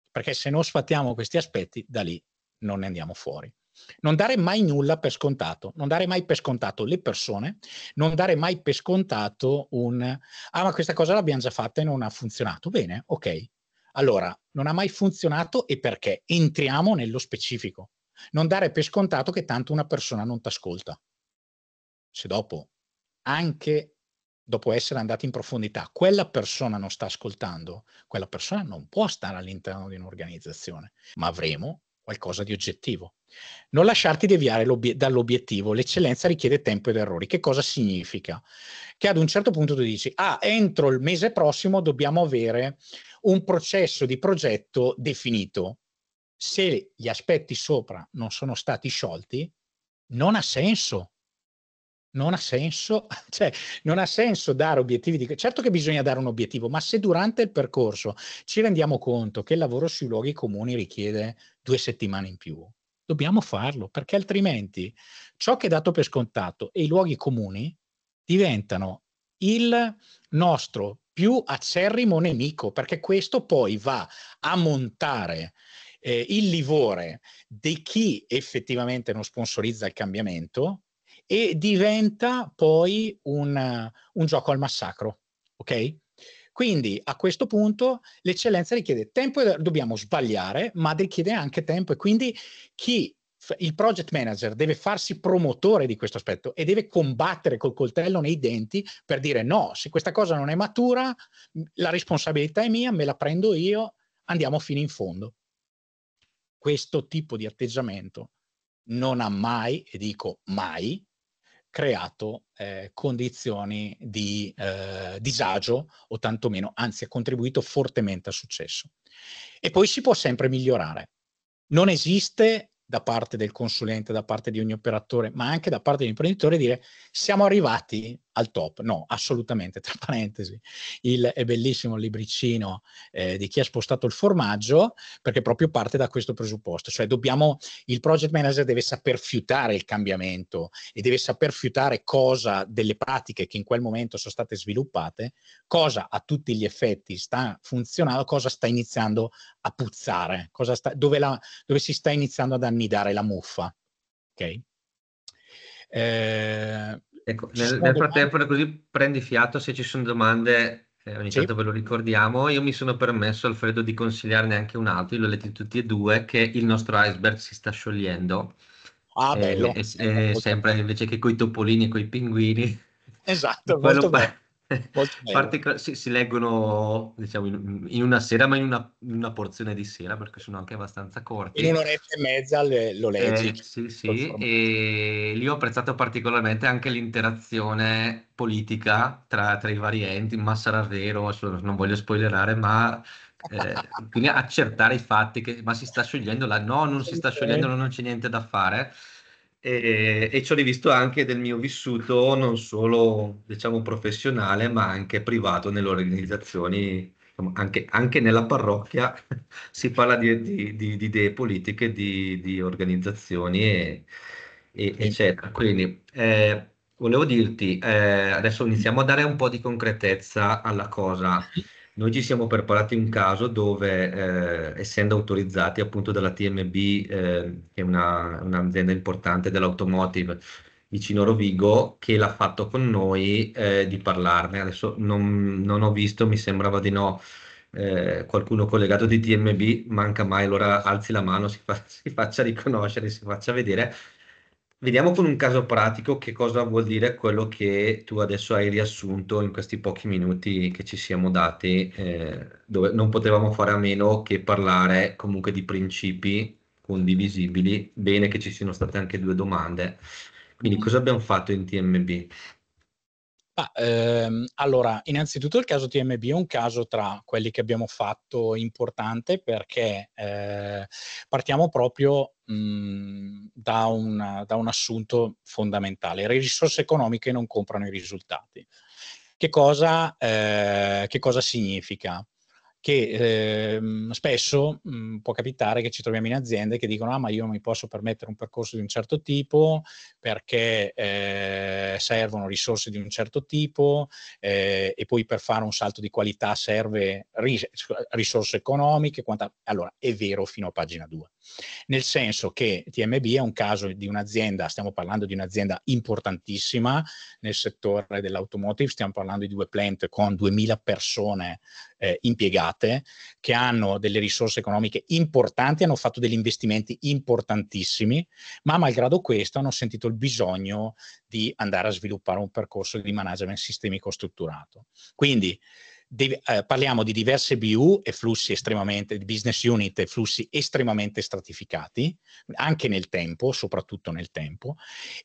perché se non sfattiamo questi aspetti da lì non ne andiamo fuori. Non dare mai nulla per scontato, non dare mai per scontato le persone, non dare mai per scontato un ah ma questa cosa l'abbiamo già fatta e non ha funzionato, bene, ok, allora, non ha mai funzionato e perché? Entriamo nello specifico. Non dare per scontato che tanto una persona non ti ascolta. Se dopo, anche dopo essere andati in profondità, quella persona non sta ascoltando, quella persona non può stare all'interno di un'organizzazione, ma avremo qualcosa di oggettivo. Non lasciarti deviare dall'obiettivo, l'eccellenza richiede tempo ed errori. Che cosa significa? Che ad un certo punto tu dici, ah, entro il mese prossimo dobbiamo avere un processo di progetto definito. Se gli aspetti sopra non sono stati sciolti, non ha senso non ha senso, cioè non ha senso dare obiettivi di... Certo che bisogna dare un obiettivo, ma se durante il percorso ci rendiamo conto che il lavoro sui luoghi comuni richiede due settimane in più, dobbiamo farlo, perché altrimenti ciò che è dato per scontato e i luoghi comuni diventano il nostro più acerrimo nemico, perché questo poi va a montare eh, il livore di chi effettivamente non sponsorizza il cambiamento e diventa poi un, un gioco al massacro, ok? Quindi a questo punto l'eccellenza richiede tempo e dobbiamo sbagliare, ma richiede anche tempo e quindi chi il project manager deve farsi promotore di questo aspetto e deve combattere col coltello nei denti per dire no, se questa cosa non è matura, la responsabilità è mia, me la prendo io, andiamo fino in fondo. Questo tipo di atteggiamento non ha mai, e dico mai, creato eh, condizioni di eh, disagio o tantomeno, anzi ha contribuito fortemente al successo. E poi si può sempre migliorare. Non esiste da parte del consulente, da parte di ogni operatore, ma anche da parte dell'imprenditore dire siamo arrivati al top. No, assolutamente, tra parentesi. Il è bellissimo il libricino eh, di chi ha spostato il formaggio, perché proprio parte da questo presupposto, cioè dobbiamo, il project manager deve saper fiutare il cambiamento e deve saper fiutare cosa delle pratiche che in quel momento sono state sviluppate, cosa a tutti gli effetti sta funzionando, cosa sta iniziando a puzzare, sta, dove, la, dove, si sta iniziando ad annidare la muffa. Ok? Eh, Ecco, nel, nel frattempo così prendi fiato se ci sono domande, eh, ogni sì. tanto ve lo ricordiamo, io mi sono permesso Alfredo di consigliarne anche un altro, io l'ho letto tutti e due, che il nostro iceberg si sta sciogliendo. Ah, eh, bello. Eh, eh, sempre invece che coi topolini e coi pinguini. Esatto, quello, bello. Partic- si, si, leggono diciamo, in, in, una sera, ma in una, in una, porzione di sera, perché sono anche abbastanza corti. In un'oretta e mezza le, lo eh, leggi. Eh, sì, sì, e lì ho apprezzato particolarmente anche l'interazione politica tra, tra i vari enti, ma sarà vero, non voglio spoilerare, ma... Eh, quindi accertare i fatti che ma si sta sciogliendo la no non si sta sciogliendo non c'è niente da fare e, e ci ho rivisto anche del mio vissuto non solo diciamo professionale ma anche privato nelle organizzazioni anche, anche, nella parrocchia si parla di, di, di, di idee politiche, di, organizzazioni, e, e, eccetera. Quindi eh, volevo dirti, eh, adesso iniziamo a dare un po' di concretezza alla cosa. Noi ci siamo preparati un caso dove, eh, essendo autorizzati appunto dalla TMB, eh, che è una, un'azienda importante dell'automotive vicino Rovigo, che l'ha fatto con noi eh, di parlarne. Adesso non, non, ho visto, mi sembrava di no, eh, qualcuno collegato di TMB, manca mai, allora alzi la mano, si, fa, si faccia riconoscere, si faccia vedere Vediamo con un caso pratico che cosa vuol dire quello che tu adesso hai riassunto in questi pochi minuti che ci siamo dati, eh, dove non potevamo fare a meno che parlare comunque di principi condivisibili. Bene che ci siano state anche due domande. Quindi mm. cosa abbiamo fatto in TMB? Ah, ehm, allora, innanzitutto il caso TMB è un caso tra quelli che abbiamo fatto importante perché eh, partiamo proprio mh, mhmm, da, un, da, un, assunto fondamentale. Le risorse economiche non comprano i risultati. Che cosa, eh, che cosa significa? che eh, spesso mh, mm, può capitare che ci troviamo in aziende che dicono ah ma io non mi posso permettere un percorso di un certo tipo perché eh, servono risorse di un certo tipo eh, e poi per fare un salto di qualità serve ris risorse economiche. Quanta... Allora è vero fino a pagina 2 nel senso che TMB è un caso di un'azienda, stiamo parlando di un'azienda importantissima nel settore dell'automotive, stiamo parlando di due plant con 2000 persone eh, impiegate che hanno delle risorse economiche importanti, hanno fatto degli investimenti importantissimi, ma malgrado questo hanno sentito il bisogno di andare a sviluppare un percorso di management sistemico strutturato. Quindi De, eh, parliamo di diverse BU e flussi estremamente, business unit e flussi estremamente stratificati, anche nel tempo, soprattutto nel tempo,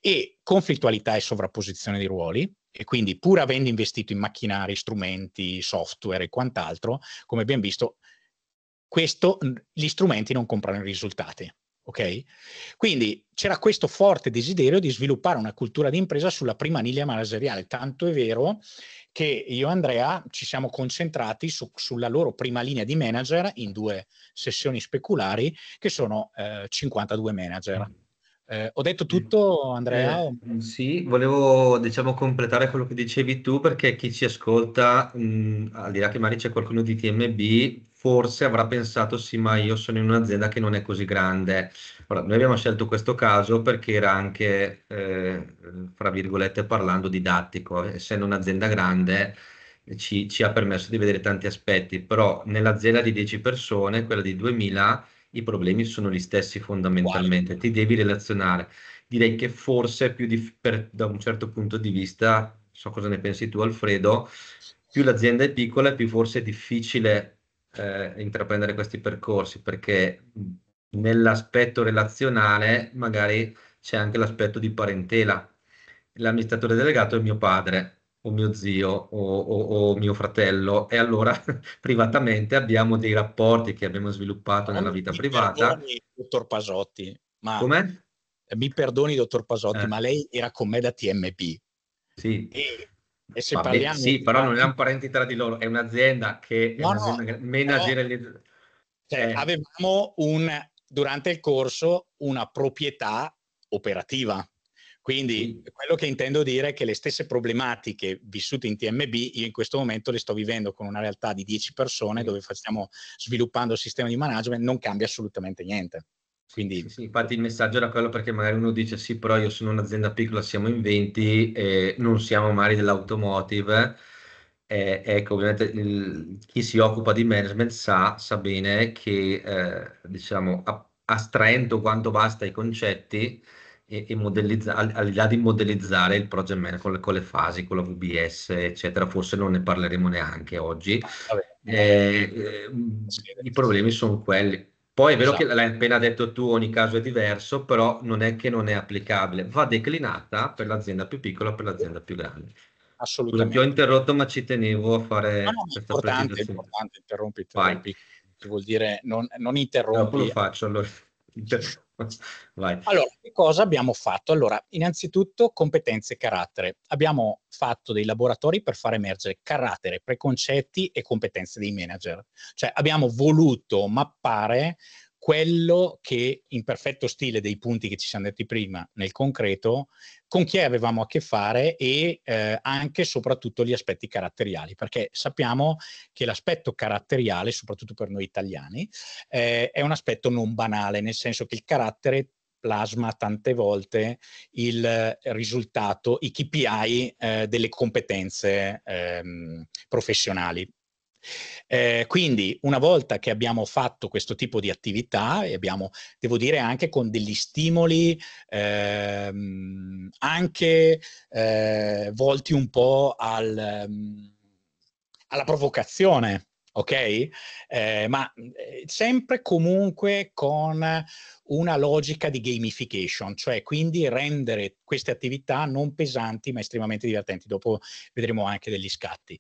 e conflittualità e sovrapposizione di ruoli, e quindi pur avendo investito in macchinari, strumenti, software e quant'altro, come abbiamo visto, questo, gli strumenti non comprano i risultati. Ok? Quindi c'era questo forte desiderio di sviluppare una cultura di impresa sulla prima linea manageriale, tanto è vero che io e Andrea ci siamo concentrati su, sulla loro prima linea di manager in due sessioni speculari che sono eh, 52 manager. Eh, ho detto tutto, Andrea? Eh, sì, volevo diciamo completare quello che dicevi tu perché chi ci ascolta, mh, al di là che magari c'è qualcuno di TMB, forse avrà pensato sì, ma io sono in un'azienda che non è così grande. Ora, noi abbiamo scelto questo caso perché era anche, eh, fra virgolette, parlando didattico, essendo un'azienda grande. Ci, ci ha permesso di vedere tanti aspetti, però nell'azienda di 10 persone, quella di 2000, i problemi sono gli stessi fondamentalmente, wow. ti devi relazionare. Direi che forse più di, per, da un certo punto di vista, so cosa ne pensi tu Alfredo, più l'azienda è piccola più forse è difficile eh, intraprendere questi percorsi perché nell'aspetto relazionale magari c'è anche l'aspetto di parentela. L'amministratore delegato è mio padre, o mio zio o, o, o mio fratello e allora privatamente abbiamo dei rapporti che abbiamo sviluppato nella vita mi privata. Perdoni, dottor Pasotti, ma Come? Eh, mi perdoni, dottor Pasotti, eh. ma lei era con me da TMP. Sì. E... E se Vabbè, parliamo sì, però non erano parenti tra di loro, è un'azienda che no, no, no. Eh, managerializza. Cioè, eh. Avevamo un, durante il corso una proprietà operativa. Quindi quello che intendo dire è che le stesse problematiche vissute in TMB io in questo momento le sto vivendo con una realtà di 10 persone dove stiamo sviluppando il sistema di management, non cambia assolutamente niente. Quindi... Sì, sì, infatti il messaggio era quello perché magari uno dice sì, però io sono un'azienda piccola, siamo in 20 e non siamo mari dell'automotive. Eh, ecco, ovviamente il, chi si occupa di management sa, sa bene che eh, diciamo astraendo quanto basta i concetti, e, e modellizzare, al, di là di modellizzare il project man con le, con le, fasi, con la VBS, eccetera, forse non ne parleremo neanche oggi. Eh, eh, I problemi sono quelli. Poi è vero esatto. che l'hai appena detto tu, ogni caso è diverso, però non è che non è applicabile, va declinata per l'azienda più piccola, per l'azienda più grande. Assolutamente. Scusa, ho interrotto, ma ci tenevo a fare no, no, questa importante, è importante, interrompi, interrompi. vuol dire non, non interrompi. No, lo faccio allora. Vai. Allora, che cosa abbiamo fatto? Allora, innanzitutto competenze e carattere. Abbiamo fatto dei laboratori per far emergere carattere, preconcetti e competenze dei manager. Cioè abbiamo voluto mappare quello che in perfetto stile dei punti che ci siamo detti prima nel concreto, con chi avevamo a che fare e eh, anche e soprattutto gli aspetti caratteriali, perché sappiamo che l'aspetto caratteriale, soprattutto per noi italiani, eh, è un aspetto non banale, nel senso che il carattere plasma tante volte il eh, risultato, i KPI eh, delle competenze ehm, professionali eh, quindi una volta che abbiamo fatto questo tipo di attività e abbiamo, devo dire, anche con degli stimoli ehm, anche eh, volti un po' al, ehm, alla provocazione, ok? Eh, ma eh, sempre comunque con una logica di gamification, cioè quindi rendere queste attività non pesanti ma estremamente divertenti, dopo vedremo anche degli scatti.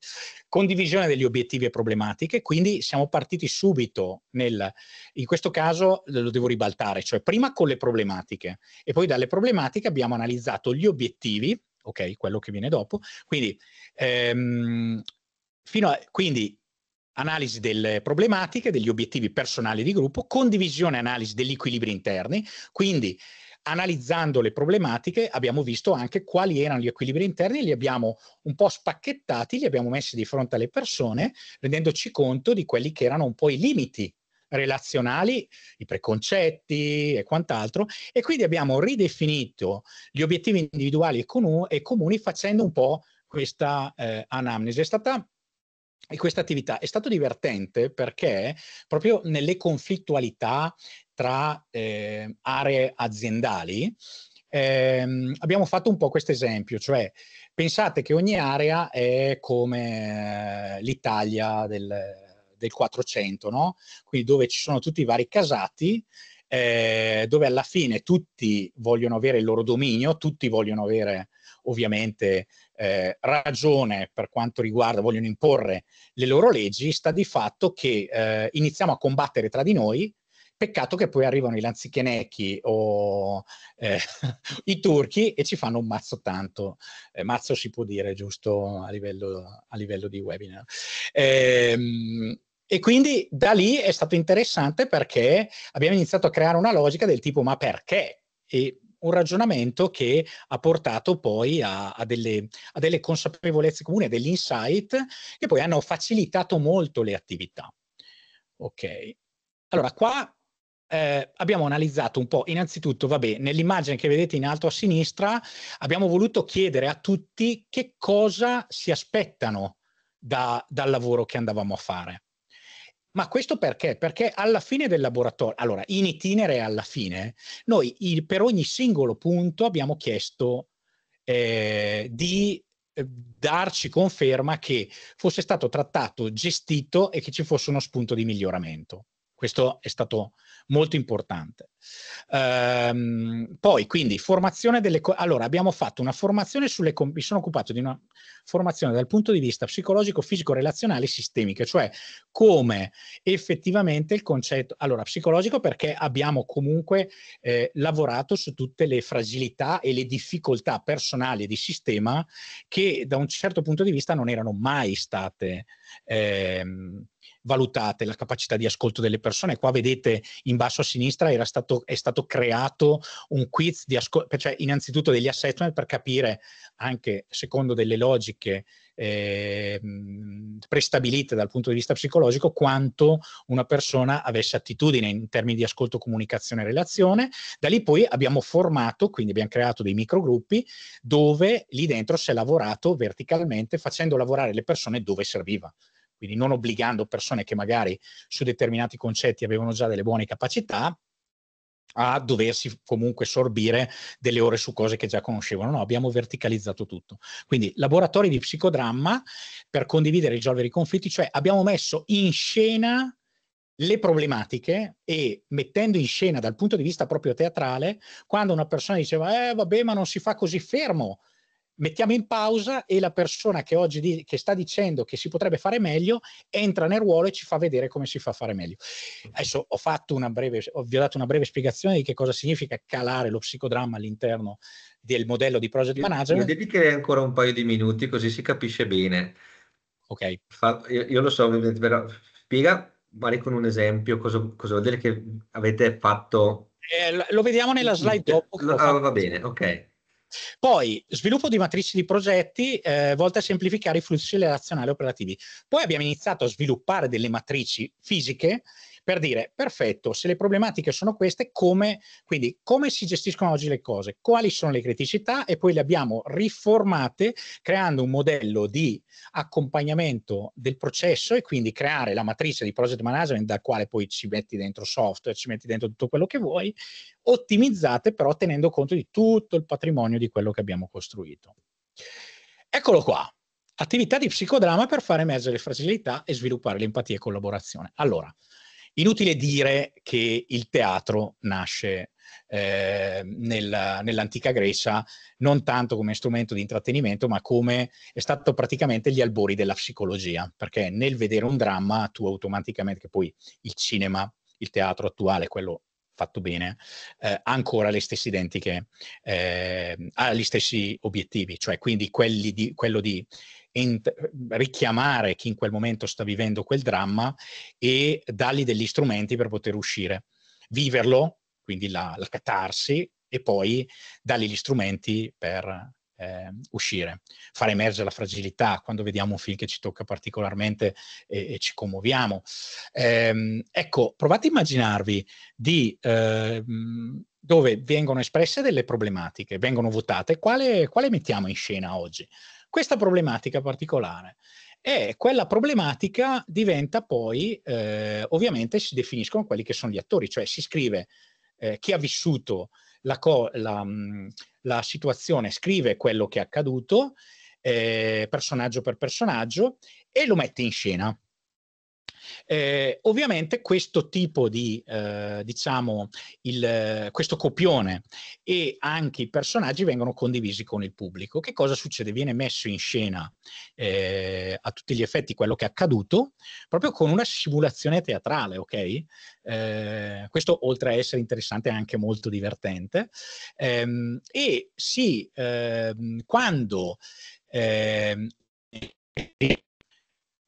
Condivisione degli obiettivi e problematiche, quindi siamo partiti subito nel, in questo caso lo devo ribaltare, cioè prima con le problematiche e poi dalle problematiche abbiamo analizzato gli obiettivi, ok, quello che viene dopo, quindi, ehm, a, quindi analisi delle problematiche, degli obiettivi personali di gruppo, condivisione e analisi degli equilibri interni, quindi analizzando le problematiche abbiamo visto anche quali erano gli equilibri interni, li abbiamo un po' spacchettati, li abbiamo messi di fronte alle persone, rendendoci conto di quelli che erano un po' i limiti relazionali, i preconcetti e quant'altro, e quindi abbiamo ridefinito gli obiettivi individuali e, comuni facendo un po' questa eh, anamnesi. È stata e questa attività è stato divertente perché proprio nelle conflittualità tra eh, aree aziendali eh, abbiamo fatto un po' questo esempio, cioè pensate che ogni area è come eh, l'Italia del, del 400, no? quindi dove ci sono tutti i vari casati, eh, dove alla fine tutti vogliono avere il loro dominio, tutti vogliono avere ovviamente eh, ragione per quanto riguarda, vogliono imporre le loro leggi, sta di fatto che eh, iniziamo a combattere tra di noi, peccato che poi arrivano i lanzichenecchi o eh, i turchi e ci fanno un mazzo tanto, eh, mazzo si può dire giusto a livello, a livello di webinar. Ehm, e quindi da lì è stato interessante perché abbiamo iniziato a creare una logica del tipo ma perché? E un ragionamento che ha portato poi a, a, delle, a delle consapevolezze comuni, a degli insight che poi hanno facilitato molto le attività. Ok, allora qua eh, abbiamo analizzato un po', innanzitutto, vabbè, nell'immagine che vedete in alto a sinistra, abbiamo voluto chiedere a tutti che cosa si aspettano da, dal lavoro che andavamo a fare. Ma questo perché? Perché alla fine del laboratorio, allora in itinere alla fine, noi il, per ogni singolo punto abbiamo chiesto eh, di eh, darci conferma che fosse stato trattato, gestito e che ci fosse uno spunto di miglioramento. Questo è stato molto importante. Ehm, poi, quindi, formazione delle... allora, abbiamo fatto una formazione sulle... mi sono occupato di una formazione dal punto di vista psicologico, fisico, relazionale e sistemico, cioè come effettivamente il concetto... Allora, psicologico perché abbiamo comunque eh, lavorato su tutte le fragilità e le difficoltà personali di sistema che da un certo punto di vista non erano mai state... Ehm, valutate la capacità di ascolto delle persone. Qua vedete in basso a sinistra stato, è stato creato un quiz di ascolto, cioè innanzitutto degli assessment per capire anche secondo delle logiche eh, prestabilite dal punto di vista psicologico quanto una persona avesse attitudine in termini di ascolto, comunicazione e relazione. Da lì poi abbiamo formato, quindi abbiamo creato dei microgruppi dove lì dentro si è lavorato verticalmente facendo lavorare le persone dove serviva quindi non obbligando persone che magari su determinati concetti avevano già delle buone capacità a doversi comunque sorbire delle ore su cose che già conoscevano. No, abbiamo verticalizzato tutto. Quindi laboratori di psicodramma per condividere e risolvere i conflitti, cioè abbiamo messo in scena le problematiche e mettendo in scena dal punto di vista proprio teatrale, quando una persona diceva eh vabbè ma non si fa così fermo, mettiamo in pausa e la persona che oggi di, che sta dicendo che si potrebbe fare meglio entra nel ruolo e ci fa vedere come si fa a fare meglio. Adesso ho, fatto una breve, ho vi ho dato una breve spiegazione di che cosa significa calare lo psicodramma all'interno del modello di project manager. Io dedicherei ancora un paio di minuti così si capisce bene. Ok. Fa, io, io, lo so, però spiega magari con un esempio cosa, cosa vuol dire che avete fatto... Eh, lo vediamo nella slide dopo. Ah, va bene, ok. Poi sviluppo di matrici di progetti eh, volte a semplificare i flussi relazionali operativi. Poi abbiamo iniziato a sviluppare delle matrici fisiche per dire, perfetto, se le problematiche sono queste, come, quindi, come si gestiscono oggi le cose, quali sono le criticità e poi le abbiamo riformate creando un modello di accompagnamento del processo e quindi creare la matrice di project management dal quale poi ci metti dentro software, ci metti dentro tutto quello che vuoi, ottimizzate però tenendo conto di tutto il patrimonio di quello che abbiamo costruito. Eccolo qua, attività di psicodrama per far emergere le fragilità e sviluppare l'empatia e collaborazione. Allora, Inutile dire che il teatro nasce eh, nel, nell'antica Grecia non tanto come strumento di intrattenimento, ma come è stato praticamente gli albori della psicologia, perché nel vedere un dramma tu automaticamente, che poi il cinema, il teatro attuale, quello fatto bene, eh, ancora le stesse identiche, eh, gli stessi obiettivi, cioè quindi di, quello di ent- richiamare chi in quel momento sta vivendo quel dramma e dargli degli strumenti per poter uscire, viverlo, quindi la, la catarsi, e poi dargli gli strumenti per eh, uscire, far emergere la fragilità quando vediamo un film che ci tocca particolarmente e, e ci commuoviamo. Ehm, ecco, provate a immaginarvi di... Eh, dove vengono espresse delle problematiche, vengono votate, quale, quale mettiamo in scena oggi? Questa problematica particolare e quella problematica diventa poi, eh, ovviamente si definiscono quelli che sono gli attori, cioè si scrive eh, chi ha vissuto la, la, mm, la, situazione, scrive quello che è accaduto, eh, personaggio per personaggio, e lo mette in scena. Eh, ovviamente questo tipo di, eh, diciamo, il, eh, questo copione e anche i personaggi vengono condivisi con il pubblico. Che cosa succede? Viene messo in scena eh, a tutti gli effetti quello che è accaduto, proprio con una simulazione teatrale, ok? Eh, questo oltre a essere interessante è anche molto divertente. Ehm, e sì, ehm, quando... Eh,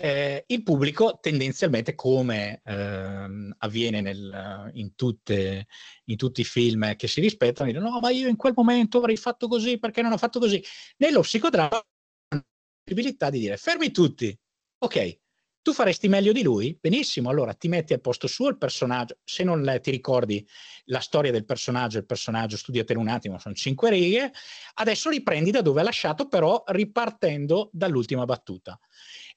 eh, il pubblico tendenzialmente, come ehm, avviene nel, in, tutte, in, tutti i film che si rispettano, dice: no, ma io in quel momento avrei fatto così, perché non ho fatto così. Nello psicodramma hanno la possibilità di dire fermi tutti, ok, tu faresti meglio di lui? Benissimo, allora ti metti al posto suo il personaggio, se non eh, ti ricordi la storia del personaggio, il personaggio, studiatelo un attimo, sono cinque righe, adesso riprendi da dove ha lasciato, però ripartendo dall'ultima battuta.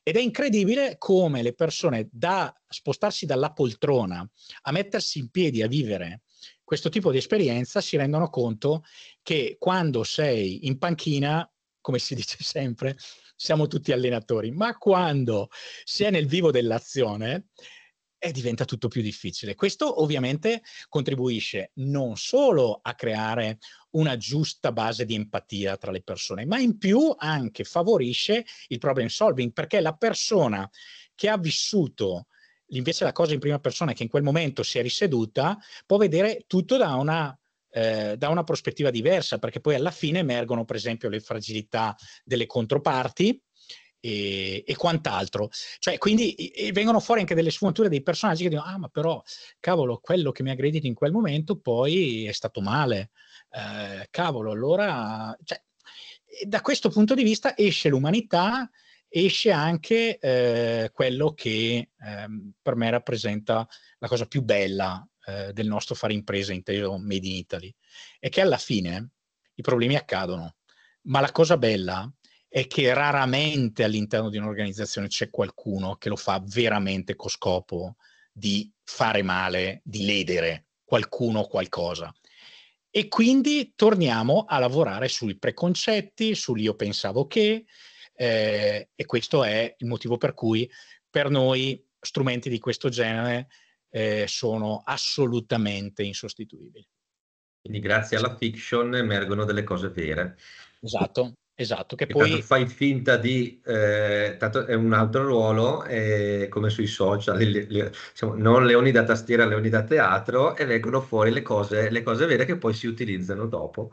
Ed è incredibile come le persone da spostarsi dalla poltrona a mettersi in piedi a vivere questo tipo di esperienza si rendono conto che quando sei in panchina, come si dice sempre, siamo tutti allenatori, ma quando si è nel vivo dell'azione e diventa tutto più difficile. Questo ovviamente contribuisce non solo a creare una giusta base di empatia tra le persone, ma in più anche favorisce il problem solving, perché la persona che ha vissuto invece la cosa in prima persona che in quel momento si è riseduta può vedere tutto da una eh, da una prospettiva diversa, perché poi alla fine emergono, per esempio, le fragilità delle controparti, e, e quant'altro. Cioè, quindi e, e vengono fuori anche delle sfumature dei personaggi che dicono, ah ma però, cavolo, quello che mi ha aggredito in quel momento poi è stato male. Eh, cavolo, allora... Cioè, da questo punto di vista esce l'umanità, esce anche eh, quello che ehm, per me rappresenta la cosa più bella eh, del nostro fare impresa, inteso Made in Italy, è che alla fine i problemi accadono, ma la cosa bella è che raramente all'interno di un'organizzazione c'è qualcuno che lo fa veramente con scopo di fare male, di ledere qualcuno o qualcosa. E quindi torniamo a lavorare sui preconcetti, sull'io pensavo che, eh, e questo è il motivo per cui per noi strumenti di questo genere eh, sono assolutamente insostituibili. Quindi grazie alla fiction emergono delle cose vere. Esatto, Esatto, che poi... fai finta di... Eh, tanto è un altro ruolo, eh, come sui social, le, le, diciamo, non leoni da tastiera, leoni da teatro, e vengono fuori le cose, le cose vere che poi si utilizzano dopo.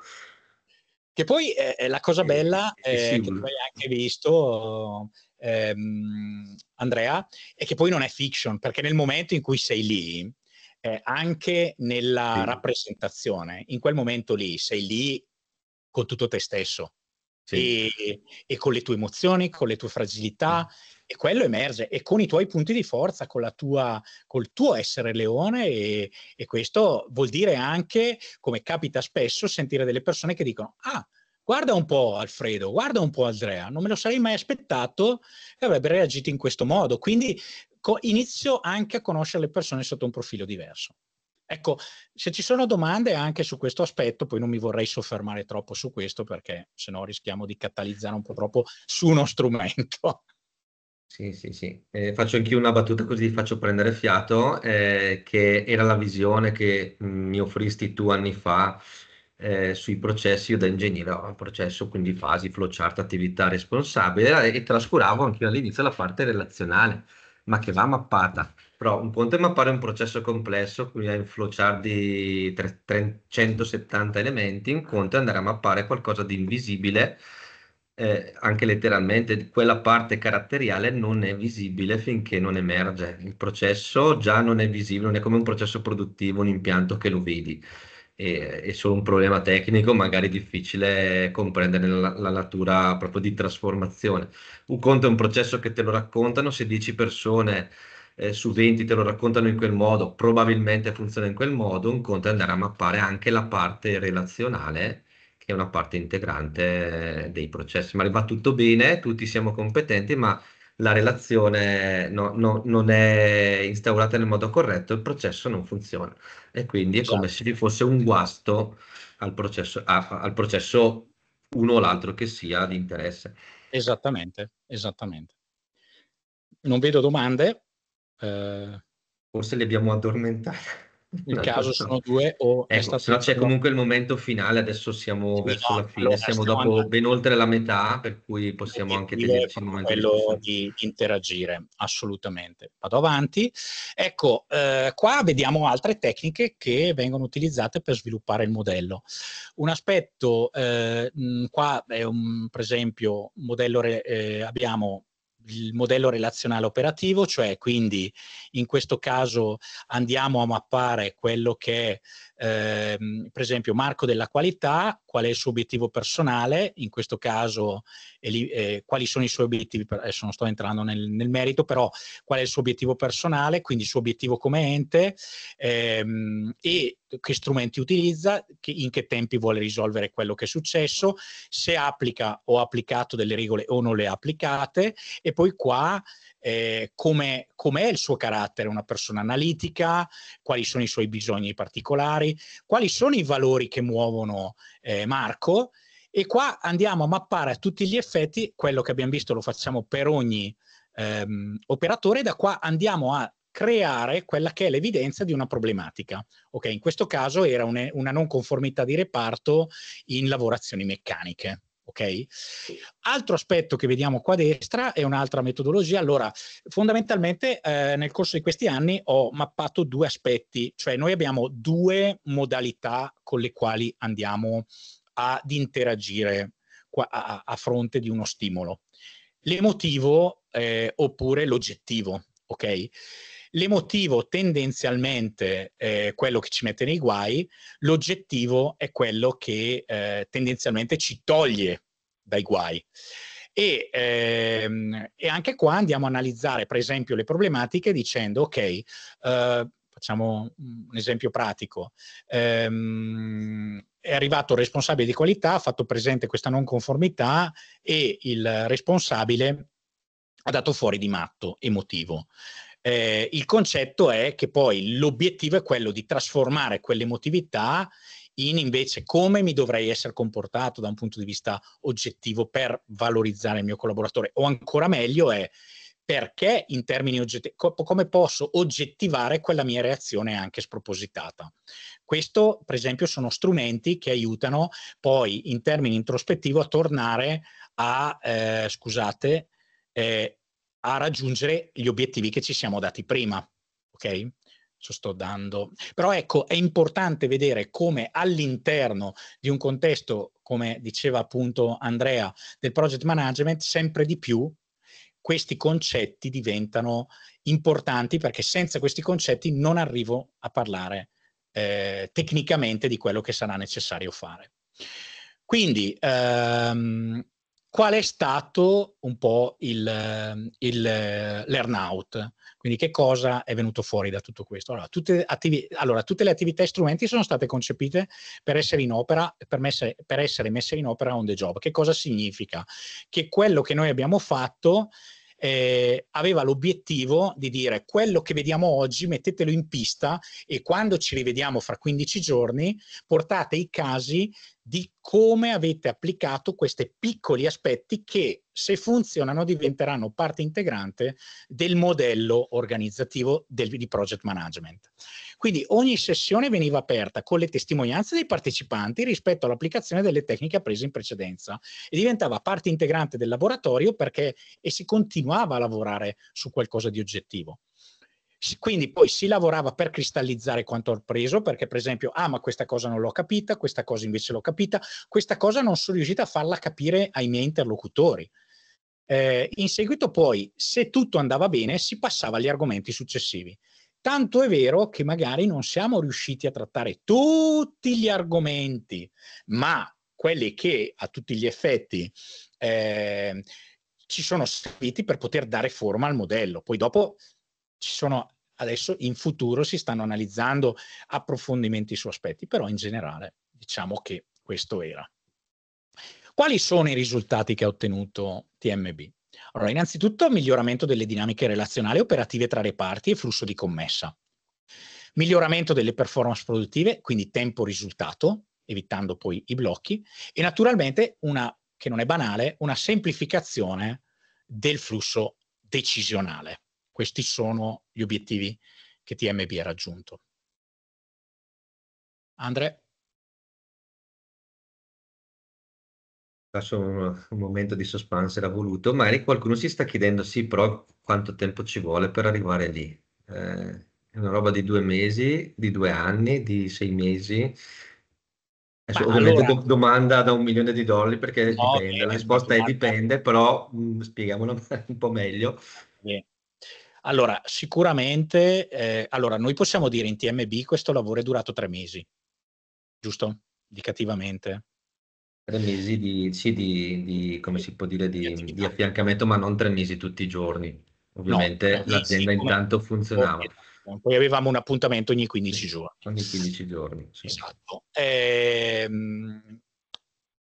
Che poi eh, la cosa bella, eh, che tu hai anche visto, ehm, Andrea, è che poi non è fiction, perché nel momento in cui sei lì, eh, anche nella sì. rappresentazione, in quel momento lì, sei lì con tutto te stesso sì. e, e, con le tue emozioni, con le tue fragilità, sì. Mm. e quello emerge, e con i tuoi punti di forza, con la tua, col tuo essere leone, e, e questo vuol dire anche, come capita spesso, sentire delle persone che dicono, ah, guarda un po' Alfredo, guarda un po' Andrea, non me lo sarei mai aspettato e avrebbe reagito in questo modo, quindi co- inizio anche a conoscere le persone sotto un profilo diverso. Ecco, se ci sono domande anche su questo aspetto, poi non mi vorrei soffermare troppo su questo perché sennò rischiamo di catalizzare un po' troppo su uno strumento. Sì, sì, sì. Eh, faccio anch'io una battuta così ti faccio prendere fiato, eh, che era la visione che mm, mi offristi tu anni fa eh, sui processi, io da ingegnere ho processo, quindi fasi, flowchart, attività responsabile e trascuravo anche all'inizio la parte relazionale, ma che va mappata però un conto è mappare un processo complesso, quindi hai un flowchart di 170 elementi, un conto è andare a mappare qualcosa di invisibile, eh, anche letteralmente quella parte caratteriale non è visibile finché non emerge. Il processo già non è visibile, non è come un processo produttivo, un impianto che lo vedi. E, è solo un problema tecnico, magari difficile comprendere la, la, natura proprio di trasformazione. Un conto è un processo che te lo raccontano se 10 persone eh, su 20 te lo raccontano in quel modo, probabilmente funziona in quel modo, un conto è andare a mappare anche la parte relazionale, che è una parte integrante dei processi. Ma va tutto bene, tutti siamo competenti, ma la relazione no, no, non è instaurata nel modo corretto, il processo non funziona. E quindi è come esatto. se ci fosse un guasto al processo, a, al processo uno o l'altro che sia di interesse. Esattamente, esattamente. Non vedo domande, eh, Forse le abbiamo addormentate. In caso sono due o ecco, però c'è comunque il momento finale, adesso siamo sì, verso no, la fine, allora, siamo, dopo andando. ben oltre la metà, per cui possiamo anche tenerci un momento quello di, di, interagire, assolutamente. Vado avanti. Ecco, eh, qua vediamo altre tecniche che vengono utilizzate per sviluppare il modello. Un aspetto, eh, qua è un, per esempio, modello re, eh, abbiamo il modello relazionale operativo, cioè quindi in questo caso andiamo a mappare quello che è, ehm, per esempio, Marco della qualità, qual è il suo obiettivo personale, in questo caso eh, quali sono i suoi obiettivi, adesso non sto entrando nel, nel, merito, però qual è il suo obiettivo personale, quindi il suo obiettivo come ente ehm, e che strumenti utilizza, che, in che tempi vuole risolvere quello che è successo, se applica o ha applicato delle regole o non le ha applicate e poi qua eh, com'è, com'è il suo carattere, una persona analitica, quali sono i suoi bisogni particolari, quali sono i valori che muovono eh, Marco e qua andiamo a mappare a tutti gli effetti quello che abbiamo visto lo facciamo per ogni ehm, operatore da qua andiamo a creare quella che è l'evidenza di una problematica. Okay, in questo caso era un, una non conformità di reparto in lavorazioni meccaniche. Okay? Altro aspetto che vediamo qua a destra è un'altra metodologia. Allora, fondamentalmente eh, nel corso di questi anni ho mappato due aspetti, cioè noi abbiamo due modalità con le quali andiamo ad interagire a, a, a fronte di uno stimolo. L'emotivo eh, oppure l'oggettivo, ok? L'emotivo tendenzialmente è quello che ci mette nei guai, l'oggettivo è quello che eh, tendenzialmente ci toglie dai guai. E, ehm, e, anche qua andiamo a analizzare, per esempio, le problematiche dicendo, ok, eh, facciamo un esempio pratico. Ehm, è arrivato il responsabile di qualità, ha fatto presente questa non conformità e il responsabile ha dato fuori di matto emotivo. Eh, il concetto è che poi l'obiettivo è quello di trasformare quell'emotività in invece come mi dovrei essere comportato da un punto di vista oggettivo per valorizzare il mio collaboratore o ancora meglio è perché in termini oggettivi, co- come posso oggettivare quella mia reazione anche spropositata. Questo, per esempio, sono strumenti che aiutano poi in termini introspettivi a tornare a, eh, scusate, eh, a raggiungere gli obiettivi che ci siamo dati prima. Ok? Ci sto dando. Però ecco, è importante vedere come all'interno di un contesto, come diceva appunto Andrea, del project management, sempre di più questi concetti diventano importanti perché senza questi concetti non arrivo a parlare eh, tecnicamente di quello che sarà necessario fare. Quindi ehm, qual è stato un po' il, eh, il, eh, l'earnout. Quindi che cosa è venuto fuori da tutto questo? Allora tutte, attivi- allora, tutte le attività e strumenti sono state concepite per essere in opera, per, messe, per essere messe in opera on the job. Che cosa significa? Che quello che noi abbiamo fatto eh, aveva l'obiettivo di dire quello che vediamo oggi mettetelo in pista e quando ci rivediamo fra 15 giorni portate i casi di come avete applicato questi piccoli aspetti che, se funzionano, diventeranno parte integrante del modello organizzativo del, di project management. Quindi ogni sessione veniva aperta con le testimonianze dei partecipanti rispetto all'applicazione delle tecniche apprese in precedenza e diventava parte integrante del laboratorio perché e si continuava a lavorare su qualcosa di oggettivo. Quindi poi si lavorava per cristallizzare quanto ho preso, perché per esempio, ah ma questa cosa non l'ho capita, questa cosa invece l'ho capita, questa cosa non sono riuscita a farla capire ai miei interlocutori. Eh, in seguito poi, se tutto andava bene, si passava agli argomenti successivi. Tanto è vero che magari non siamo riusciti a trattare tutti gli argomenti, ma quelli che a tutti gli effetti eh, ci sono serviti per poter dare forma al modello. Poi dopo ci sono adesso in futuro si stanno analizzando approfondimenti su aspetti, però in generale diciamo che questo era. Quali sono i risultati che ha ottenuto TMB? Allora, innanzitutto miglioramento delle dinamiche relazionali operative tra reparti e flusso di commessa. Miglioramento delle performance produttive, quindi tempo risultato, evitando poi i blocchi, e naturalmente una, che non è banale, una semplificazione del flusso decisionale. Questi sono gli obiettivi che TMB ha raggiunto. Andre? Lascio un, un momento di suspense, era voluto. Magari qualcuno si sta chiedendo, sì, però quanto tempo ci vuole per arrivare lì? Eh, è una roba di due mesi, di due anni, di sei mesi? Adesso, ovviamente allora... do domanda da un milione di dollari perché no, dipende, okay, la eh, risposta è dipende, però mh, mm, spiegamola un po' meglio. Yeah. Allora, sicuramente, eh, allora, noi possiamo dire in TMB questo lavoro è durato tre mesi, giusto? Indicativamente. Tre mesi di, sì, di, di come si può dire, di, di, affiancamento, ma non tre mesi tutti i giorni. Ovviamente no, l'azienda sì, intanto funzionava. Poi avevamo un appuntamento ogni 15 giorni. Ogni 15 giorni. Sì. Esatto. E, ehm,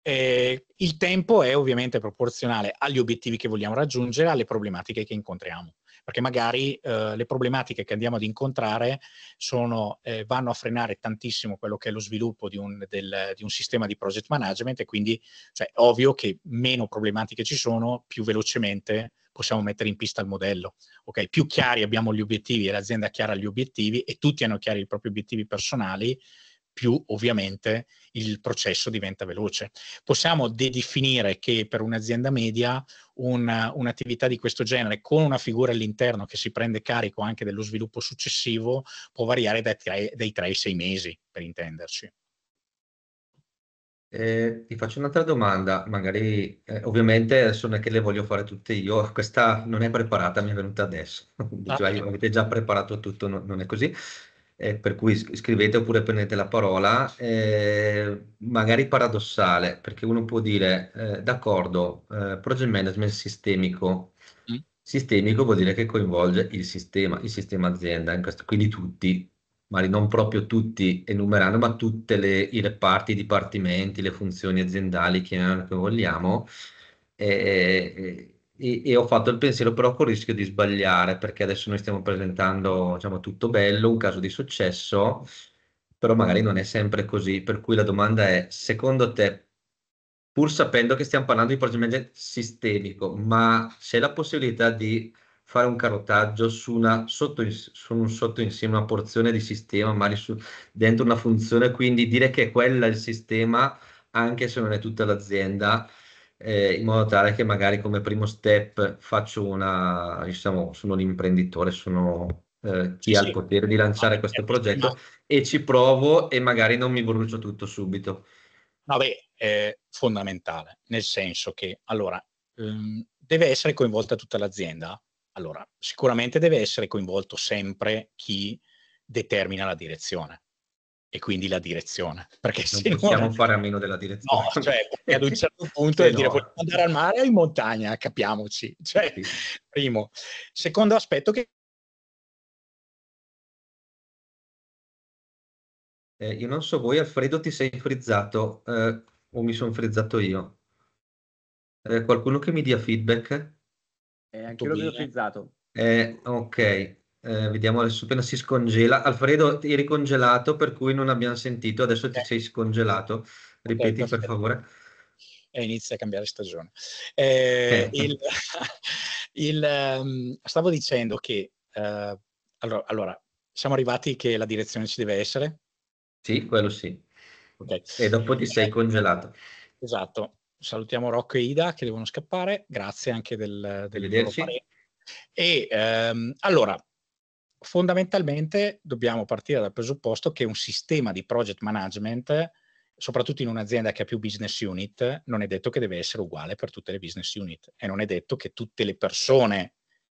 e eh, il tempo è ovviamente proporzionale agli obiettivi che vogliamo raggiungere, alle problematiche che incontriamo perché magari eh, le problematiche che andiamo ad incontrare sono, eh, vanno a frenare tantissimo quello che è lo sviluppo di un, del, di un sistema di project management e quindi cioè, è ovvio che meno problematiche ci sono, più velocemente possiamo mettere in pista il modello. Okay? Più chiari abbiamo gli obiettivi e l'azienda chiara gli obiettivi e tutti hanno chiari i propri obiettivi personali, più ovviamente il processo diventa veloce. Possiamo definire che per un'azienda media un'attività di questo genere con una figura all'interno che si prende carico anche dello sviluppo successivo può variare dai tre, dai 3 ai sei mesi, per intenderci. Eh, ti faccio un'altra domanda, magari eh, ovviamente adesso non è che le voglio fare tutte io, questa non è preparata, mi è venuta adesso, ah, cioè, avete già preparato tutto, no, non è così eh, per cui scrivete oppure prendete la parola, eh, magari paradossale, perché uno può dire, eh, d'accordo, eh, project management sistemico. Mm. Sistemico vuol dire che coinvolge il sistema, il sistema azienda, in questo, quindi tutti, magari non proprio tutti enumerando, ma tutte le, i reparti, i dipartimenti, le funzioni aziendali, chiamiamole come vogliamo, e, eh, eh, e, e, ho fatto il pensiero però con il rischio di sbagliare perché adesso noi stiamo presentando diciamo, tutto bello, un caso di successo, però magari non è sempre così, per cui la domanda è, secondo te, pur sapendo che stiamo parlando di project sistemico, ma c'è la possibilità di fare un carotaggio su, una sotto, su un sottoinsieme, una porzione di sistema, magari su, dentro una funzione, quindi dire che è quella il sistema, anche se non è tutta l'azienda, eh, in modo tale che magari come primo step faccio una, diciamo, sono l'imprenditore, sono eh, chi sì, ha il potere di lanciare questo certo. progetto no. e ci provo e magari non mi brucio tutto subito. No, beh, è fondamentale, nel senso che allora ehm, deve essere coinvolta tutta l'azienda. Allora, sicuramente deve essere coinvolto sempre chi determina la direzione e quindi la direzione. Perché non se possiamo non... fare a meno della direzione. No, cioè, ad un certo punto è no. vogliamo andare al mare o in montagna, capiamoci. Cioè, sì. primo. Secondo aspetto che... Eh, io non so voi, Alfredo, ti sei frizzato eh, o mi sono frizzato io? Eh, qualcuno che mi dia feedback? Eh, anche io l'ho frizzato. Eh, ok, eh, vediamo adesso appena si scongela. Alfredo, eri congelato per cui non abbiamo sentito, adesso okay. ti eh. sei scongelato. Ripeti okay, per favore. E eh, inizia a cambiare stagione. Eh, okay. Certo. il, il, ehm, stavo dicendo che, uh, allora, allora, siamo arrivati che la direzione ci deve essere? Sì, quello sì. E dopo ti sei congelato. Esatto. Salutiamo Rocco e Ida che devono scappare. Grazie anche del, del loro E ehm, allora, fondamentalmente dobbiamo partire dal presupposto che un sistema di project management, soprattutto in un'azienda che ha più business unit, non è detto che deve essere uguale per tutte le business unit e non è detto che tutte le persone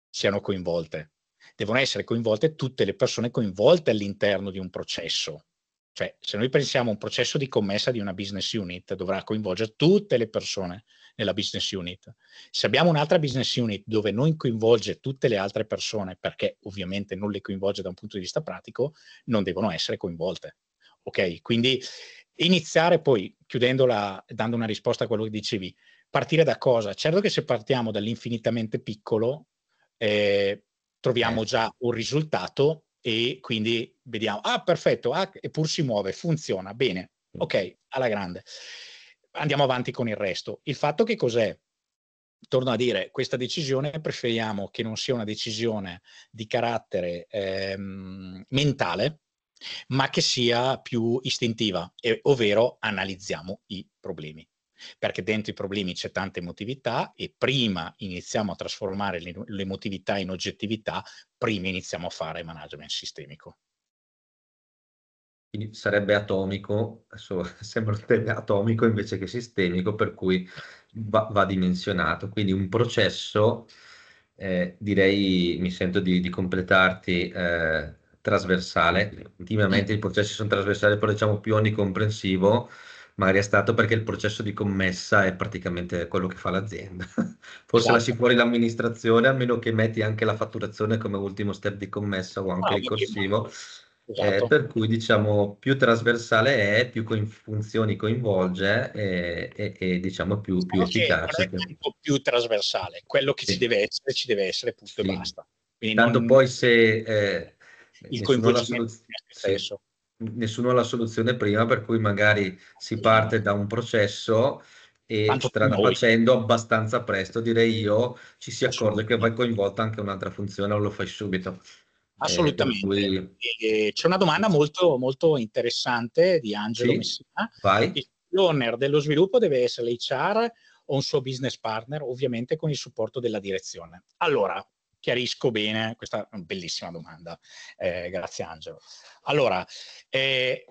siano coinvolte. Devono essere coinvolte tutte le persone coinvolte all'interno di un processo. Cioè, se noi pensiamo a un processo di commessa di una business unit, dovrà coinvolgere tutte le persone nella business unit. Se abbiamo un'altra business unit dove non coinvolge tutte le altre persone, perché ovviamente non le coinvolge da un punto di vista pratico, non devono essere coinvolte. Ok? Quindi iniziare poi, chiudendola, dando una risposta a quello che dicevi, partire da cosa? Certo che se partiamo dall'infinitamente piccolo, eh, troviamo eh. già un risultato e quindi vediamo, ah perfetto, ah, e si muove, funziona, bene, mm. ok, alla grande andiamo avanti con il resto. Il fatto che cos'è? Torno a dire, questa decisione preferiamo che non sia una decisione di carattere ehm, mentale, ma che sia più istintiva, e, ovvero analizziamo i problemi. Perché dentro i problemi c'è tanta emotività e prima iniziamo a trasformare l'emotività in oggettività, prima iniziamo a fare management sistemico quindi sarebbe atomico, adesso sembrerebbe atomico invece che sistemico, per cui va, va dimensionato. Quindi un processo, eh, direi, mi sento di, di completarti, eh, trasversale. Ultimamente i processi sono trasversali, però diciamo più onnicomprensivo, magari è stato perché il processo di commessa è praticamente quello che fa l'azienda. Forse esatto. lasci certo. fuori l'amministrazione, a meno che metti anche la fatturazione come ultimo step di commessa o anche no, il corsivo. Eh, esatto. Eh, per cui diciamo più trasversale è, più coin- funzioni coinvolge e, e, e diciamo più, diciamo più okay, efficace. Che... più trasversale, quello che sì. ci deve essere, ci deve essere, punto sì. e basta. Quindi Tanto non... poi se eh, il coinvolgimento soluz... nessuno ha la soluzione prima, per cui magari si parte da un processo e Tanto strada facendo abbastanza presto, direi io, ci si accorge che vai coinvolta anche un'altra funzione o lo fai subito. Eh, Assolutamente. Eh, c'è una domanda molto, molto interessante di Angelo sì, Messina. Vai. L'owner dello sviluppo deve essere l'HR o un suo business partner, ovviamente con il supporto della direzione. Allora, chiarisco bene, questa bellissima domanda, eh, grazie Angelo. Allora, eh,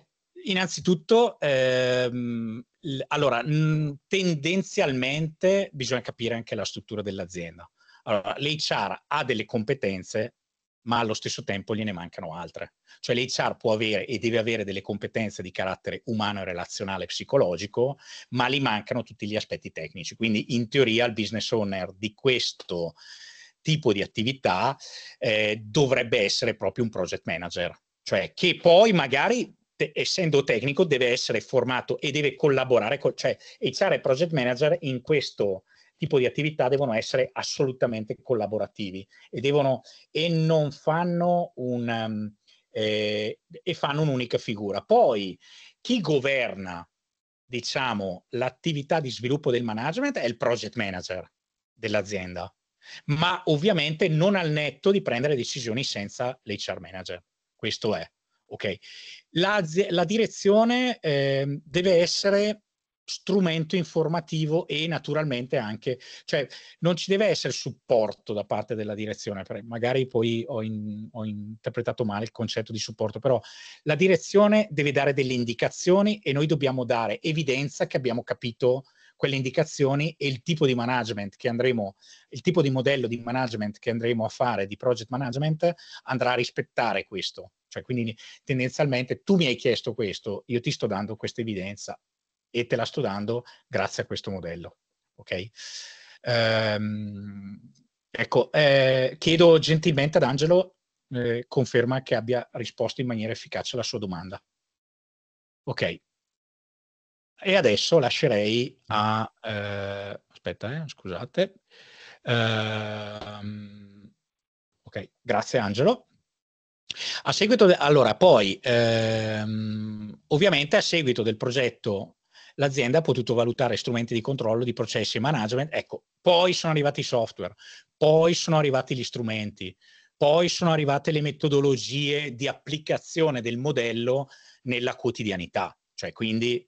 innanzitutto, ehm, l- allora, mh, tendenzialmente bisogna capire anche la struttura dell'azienda. Allora, l'HR ha delle competenze ma allo stesso tempo gliene mancano altre. Cioè l'HR può avere e deve avere delle competenze di carattere umano e relazionale e psicologico, ma gli mancano tutti gli aspetti tecnici. Quindi in teoria il business owner di questo tipo di attività eh, dovrebbe essere proprio un project manager, cioè che poi magari te, essendo tecnico deve essere formato e deve collaborare, con, cioè HR e project manager in questo tipo di attività devono essere assolutamente collaborativi e, devono, e non fanno un... Um, eh, e fanno un'unica figura. Poi chi governa, diciamo, l'attività di sviluppo del management è il project manager dell'azienda, ma ovviamente non al netto di prendere decisioni senza l'HR manager. Questo è. Okay. La, la direzione eh, deve essere strumento informativo e naturalmente anche, cioè non ci deve essere supporto da parte della direzione, magari poi ho, in, ho, interpretato male il concetto di supporto, però la direzione deve dare delle indicazioni e noi dobbiamo dare evidenza che abbiamo capito quelle indicazioni e il tipo di management che andremo, il tipo di modello di management che andremo a fare di project management andrà a rispettare questo. Cioè, quindi tendenzialmente tu mi hai chiesto questo, io ti sto dando questa evidenza, e te la sto dando grazie a questo modello. Ok? Ehm, ecco, eh, chiedo gentilmente ad Angelo eh, conferma che abbia risposto in maniera efficace alla sua domanda. Ok. E adesso lascerei a... Eh, aspetta, eh, scusate. Ehm, ok, grazie Angelo. A seguito, de- allora, poi, ehm, ovviamente a seguito del progetto l'azienda ha potuto valutare strumenti di controllo di processi e management, ecco, poi sono arrivati i software, poi sono arrivati gli strumenti, poi sono arrivate le metodologie di applicazione del modello nella quotidianità, cioè quindi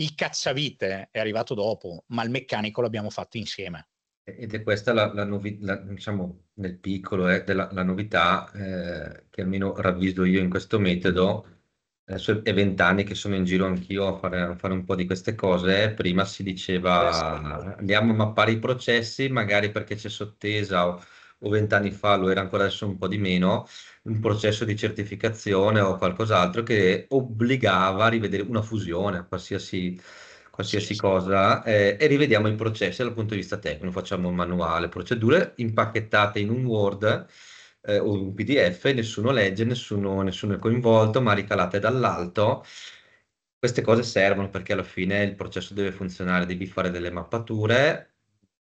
il cacciavite è arrivato dopo, ma il meccanico l'abbiamo fatto insieme. Ed è questa la, la novità, diciamo nel piccolo, eh, della, la novità eh, che almeno ravviso io in questo metodo, adesso è vent'anni che sono in giro anch'io a fare, a fare, un po' di queste cose. Prima si diceva eh certo. andiamo a mappare i processi, magari perché c'è sottesa o vent'anni fa lo era ancora adesso un po' di meno, un processo di certificazione o qualcos'altro che obbligava a rivedere una fusione, qualsiasi, qualsiasi cosa, eh, e rivediamo i processi dal punto di vista tecnico, facciamo un manuale, procedure impacchettate in un Word eh, un PDF, nessuno legge, nessuno, nessuno è coinvolto, ma ricalate dall'alto. Queste cose servono perché alla fine il processo deve funzionare, devi fare delle mappature.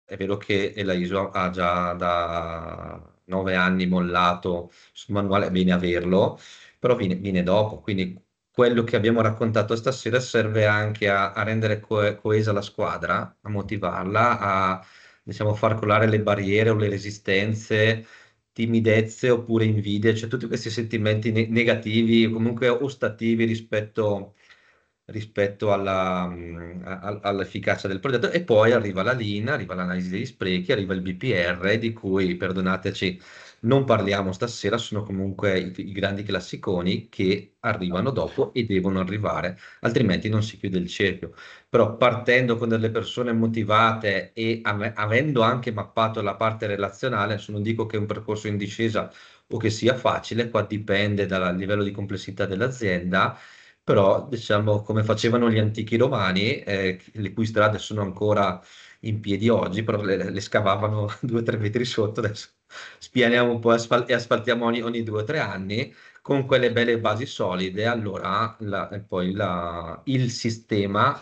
È vero che la ISO ha già da nove anni mollato sul manuale, è bene averlo, però viene, viene dopo, quindi quello che abbiamo raccontato stasera serve anche a, a rendere co- coesa la squadra, a motivarla, a diciamo, far colare le barriere o le resistenze timidezze oppure invidie, cioè tutti questi sentimenti ne- negativi, comunque ostativi rispetto, rispetto alla, mm, a, all'efficacia del progetto. E poi arriva la linea, arriva l'analisi degli sprechi, arriva il BPR, di cui, perdonateci, non parliamo stasera, sono comunque i, i, grandi classiconi che arrivano dopo e devono arrivare, altrimenti non si chiude il cerchio. Però partendo con delle persone motivate e av- avendo anche mappato la parte relazionale, non dico che è un percorso in discesa o che sia facile, qua dipende dal livello di complessità dell'azienda, però diciamo come facevano gli antichi romani, eh, le cui strade sono ancora in piedi oggi, però le, le scavavano due o tre metri sotto adesso spianiamo un po' e asfaltiamo ogni, ogni due o tre anni, con quelle belle basi solide, allora la, poi la, il sistema,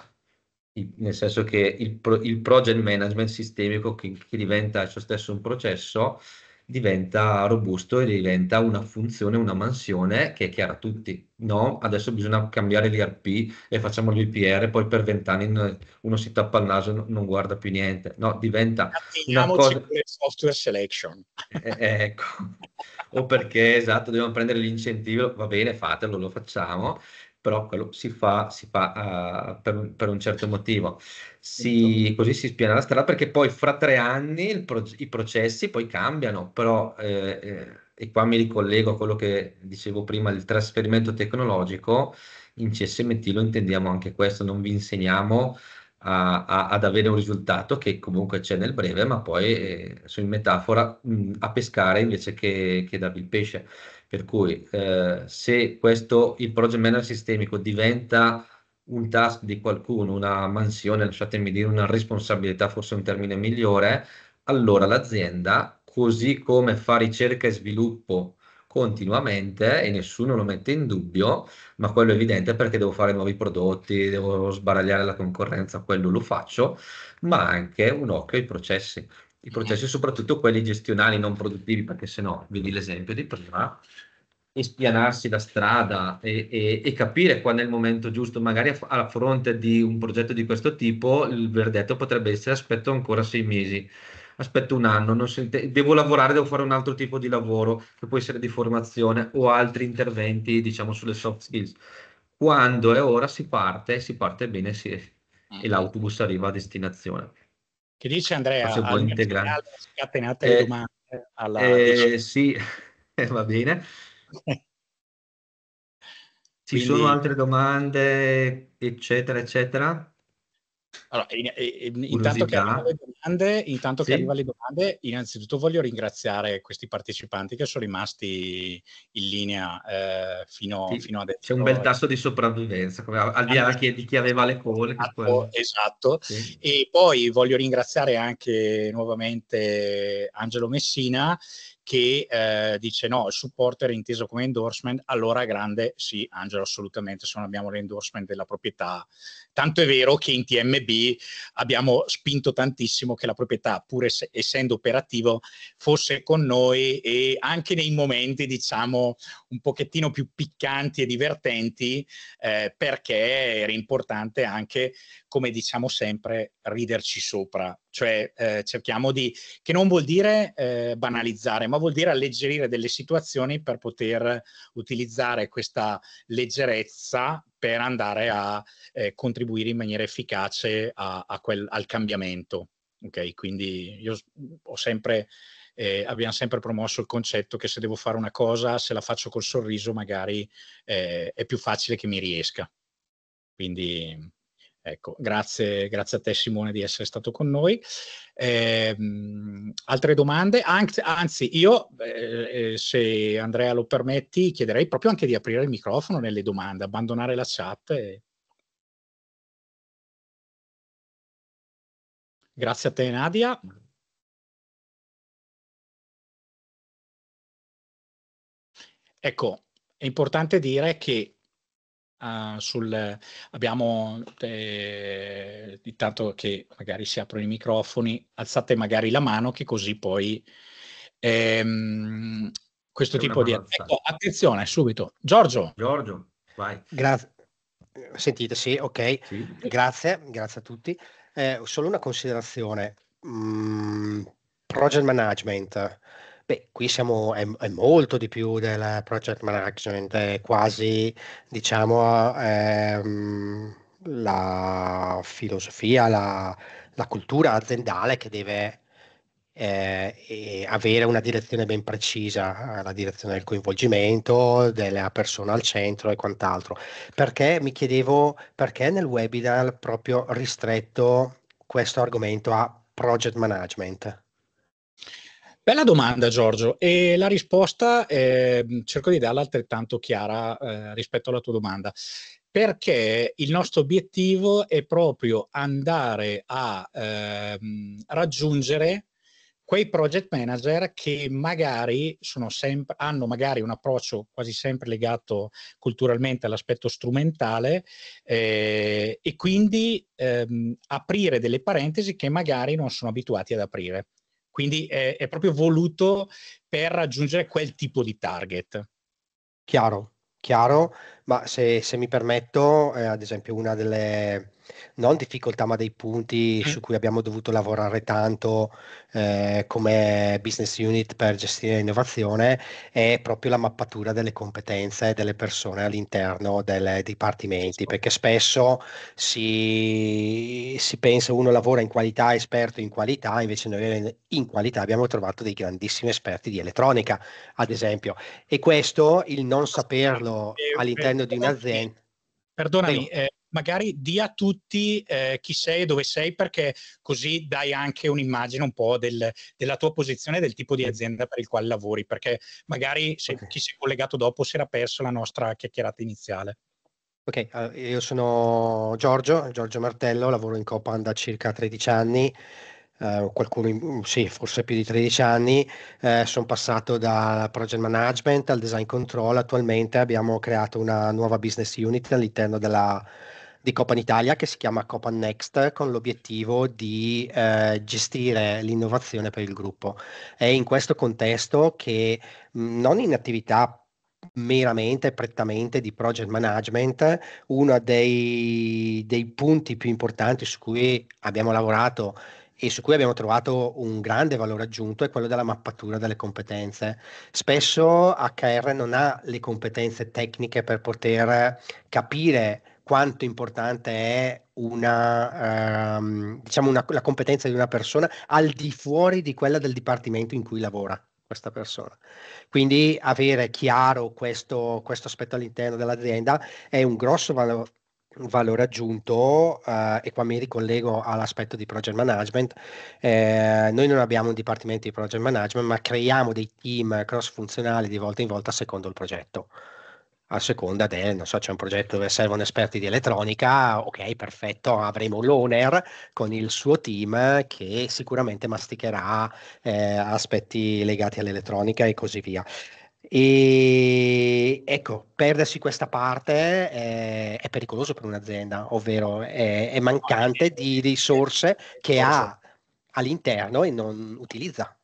il, nel senso che il, pro, il project management sistemico che, che diventa esso stesso un processo, diventa robusto e diventa una funzione, una mansione che è chiara a tutti. No, adesso bisogna cambiare l'IRP e facciamo l'IPR, poi per vent'anni uno si tappa il naso e non guarda più niente. No, diventa una cosa... software selection. Eh, eh, ecco. o perché, esatto, dobbiamo prendere l'incentivo, va bene, fatelo, lo facciamo però quello si fa, si fa uh, per, per, un certo motivo. Si, certo. così si spiana la strada perché poi fra tre anni pro, i processi poi cambiano, però, eh, eh, e qua mi ricollego a quello che dicevo prima, il trasferimento tecnologico, in CSMT lo intendiamo anche questo, non vi insegniamo a, a, ad avere un risultato che comunque c'è nel breve, ma poi, eh, su in metafora, mh, mm, a pescare invece che, che darvi il pesce. Per cui eh, se questo, il project manager sistemico diventa un task di qualcuno, una mansione, lasciatemi dire una responsabilità, forse un termine migliore, allora l'azienda, così come fa ricerca e sviluppo continuamente e nessuno lo mette in dubbio, ma quello è evidente perché devo fare nuovi prodotti, devo sbaragliare la concorrenza, quello lo faccio, ma anche un occhio ai processi i processi, soprattutto quelli gestionali non produttivi, perché se no, vedi l'esempio di prima, e spianarsi la strada e, e, e, capire quando è il momento giusto, magari a, a, fronte di un progetto di questo tipo, il verdetto potrebbe essere aspetto ancora sei mesi, aspetto un anno, sente, devo lavorare, devo fare un altro tipo di lavoro, che può essere di formazione o altri interventi, diciamo, sulle soft skills. Quando è ora si parte, si parte bene si, e l'autobus arriva a destinazione. Che dice Andrea? Se vuoi integrare. Scatenate le eh, domande. Alla... Eh, sì, va bene. Ci Quindi... sono altre domande, eccetera, eccetera? Allora, in, eh, in, intanto, che domande, intanto sì. che arrivano le domande, innanzitutto voglio ringraziare questi partecipanti che sono rimasti in linea eh, fino, sì. fino, adesso. C'è un bel tasso di sopravvivenza, come al di là allora, esatto. di chi aveva le cole. Esatto. esatto. Sì. E poi voglio ringraziare anche nuovamente Angelo Messina che eh, dice no, il supporter è inteso come endorsement, allora grande sì, Angelo, assolutamente, se non abbiamo l'endorsement della proprietà. Tanto è vero che in TMB abbiamo spinto tantissimo che la proprietà, pur ess- essendo operativo, fosse con noi e anche nei momenti, diciamo, un pochettino più piccanti e divertenti, eh, perché era importante anche, come diciamo sempre, riderci sopra cioè eh, cerchiamo di, che non vuol dire eh, banalizzare, ma vuol dire alleggerire delle situazioni per poter utilizzare questa leggerezza per andare a eh, contribuire in maniera efficace a, a quel, al cambiamento. Ok, Quindi io ho sempre, eh, abbiamo sempre promosso il concetto che se devo fare una cosa, se la faccio col sorriso, magari eh, è più facile che mi riesca. Quindi Ecco, grazie, grazie, a te Simone di essere stato con noi. Eh, altre domande? Anzi, anzi io, eh, eh, se Andrea lo permetti, chiederei proprio anche di aprire il microfono nelle domande, abbandonare la chat. E... Grazie a te Nadia. Ecco, è importante dire che uh, sul, abbiamo, eh, intanto che magari si aprono i microfoni, alzate magari la mano che così poi ehm, questo tipo di... Ecco, attenzione, subito. Giorgio. Giorgio, vai. Grazie. Eh, sentite, sì, ok. Sì. Grazie, grazie a tutti. Eh, solo una considerazione. Mm, project management Beh, qui siamo, è, è, molto di più del project management, è quasi, diciamo, ehm, la filosofia, la, la, cultura aziendale che deve eh, avere una direzione ben precisa, eh, la direzione del coinvolgimento, della persona al centro e quant'altro. Perché mi chiedevo perché nel webinar proprio ristretto questo argomento a project management? Bella domanda Giorgio e la risposta eh, cerco di darla altrettanto chiara eh, rispetto alla tua domanda perché il nostro obiettivo è proprio andare a eh, raggiungere quei project manager che magari sempre, hanno magari un approccio quasi sempre legato culturalmente all'aspetto strumentale eh, e quindi ehm, aprire delle parentesi che magari non sono abituati ad aprire. Quindi è, è proprio voluto per raggiungere quel tipo di target. Chiaro, chiaro, ma se, se mi permetto, eh, ad esempio, una delle, non difficoltà, ma dei punti su cui abbiamo dovuto lavorare tanto eh, come business unit per gestire l'innovazione è proprio la mappatura delle competenze delle persone all'interno dei dipartimenti, perché spesso si, si pensa uno lavora in qualità, esperto in qualità, invece noi in qualità abbiamo trovato dei grandissimi esperti di elettronica, ad esempio, e questo il non saperlo all'interno di un'azienda. Perdonami, eh, magari di a tutti eh, chi sei e dove sei, perché così dai anche un'immagine un po' del, della tua posizione e del tipo di azienda per il quale lavori, perché magari se, okay. chi si è collegato dopo si era perso la nostra chiacchierata iniziale. Ok, ah, io sono Giorgio, Giorgio Martello, lavoro in Copan da circa 13 anni, eh, qualcuno, mm, sì, forse più di 13 anni, eh, sono passato dal project management al design control, attualmente abbiamo creato una nuova business unit all'interno della di Copan Italia che si chiama Copan Next con l'obiettivo di eh, gestire l'innovazione per il gruppo. È in questo contesto che non in attività meramente, prettamente di project management, uno dei, dei punti più importanti su cui abbiamo lavorato e su cui abbiamo trovato un grande valore aggiunto è quello della mappatura delle competenze. Spesso HR non ha le competenze tecniche per poter capire quanto importante è una, ehm, diciamo una, la competenza di una persona al di fuori di quella del dipartimento in cui lavora questa persona. Quindi avere chiaro questo, questo aspetto all'interno dell'azienda è un grosso valo, valore aggiunto eh, e qua mi ricollego all'aspetto di project management. Eh, noi non abbiamo un dipartimento di project management ma creiamo dei team cross funzionali di volta in volta secondo il progetto a seconda del, non so, c'è un progetto dove servono esperti di elettronica, ok, perfetto, avremo l'owner con il suo team che sicuramente masticherà eh, aspetti legati all'elettronica e così via. E ecco, perdersi questa parte è, eh, è pericoloso per un'azienda, ovvero è, è mancante di risorse che ha all'interno e non utilizza.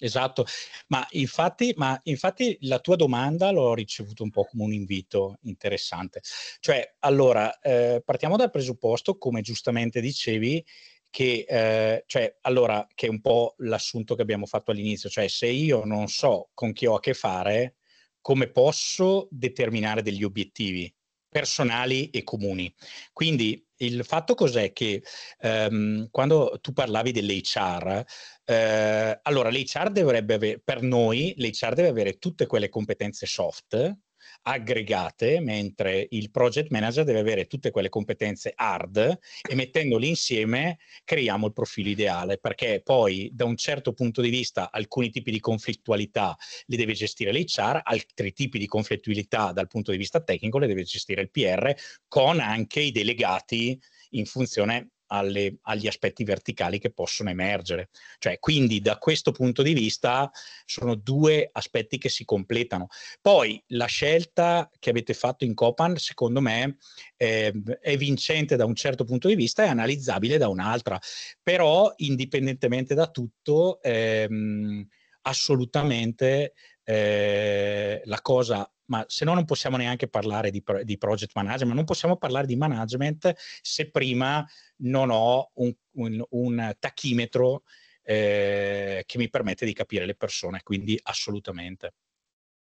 Esatto, ma infatti, ma infatti, la tua domanda l'ho ricevuto un po' come un invito interessante. Cioè, allora, eh, partiamo dal presupposto, come giustamente dicevi, che, eh, cioè, allora, che è un po' l'assunto che abbiamo fatto all'inizio, cioè se io non so con chi ho a che fare, come posso determinare degli obiettivi? personali e comuni. Quindi il fatto cos'è che ehm, quando tu parlavi dell'HR, eh, allora l'HR dovrebbe avere, per noi, l'HR deve avere tutte quelle competenze soft aggregate, mentre il project manager deve avere tutte quelle competenze hard e mettendole insieme creiamo il profilo ideale, perché poi da un certo punto di vista alcuni tipi di conflittualità li deve gestire l'HR, altri tipi di conflittualità dal punto di vista tecnico le deve gestire il PR, con anche i delegati in funzione alle, agli aspetti verticali che possono emergere. Cioè, quindi da questo punto di vista sono due aspetti che si completano. Poi la scelta che avete fatto in Copan, secondo me, eh, è vincente da un certo punto di vista e analizzabile da un'altra. Però, indipendentemente da tutto, ehm, assolutamente eh, la cosa ma se no non possiamo neanche parlare di, di project management, non possiamo parlare di management se prima non ho un, un, un tachimetro eh, che mi permette di capire le persone, quindi assolutamente.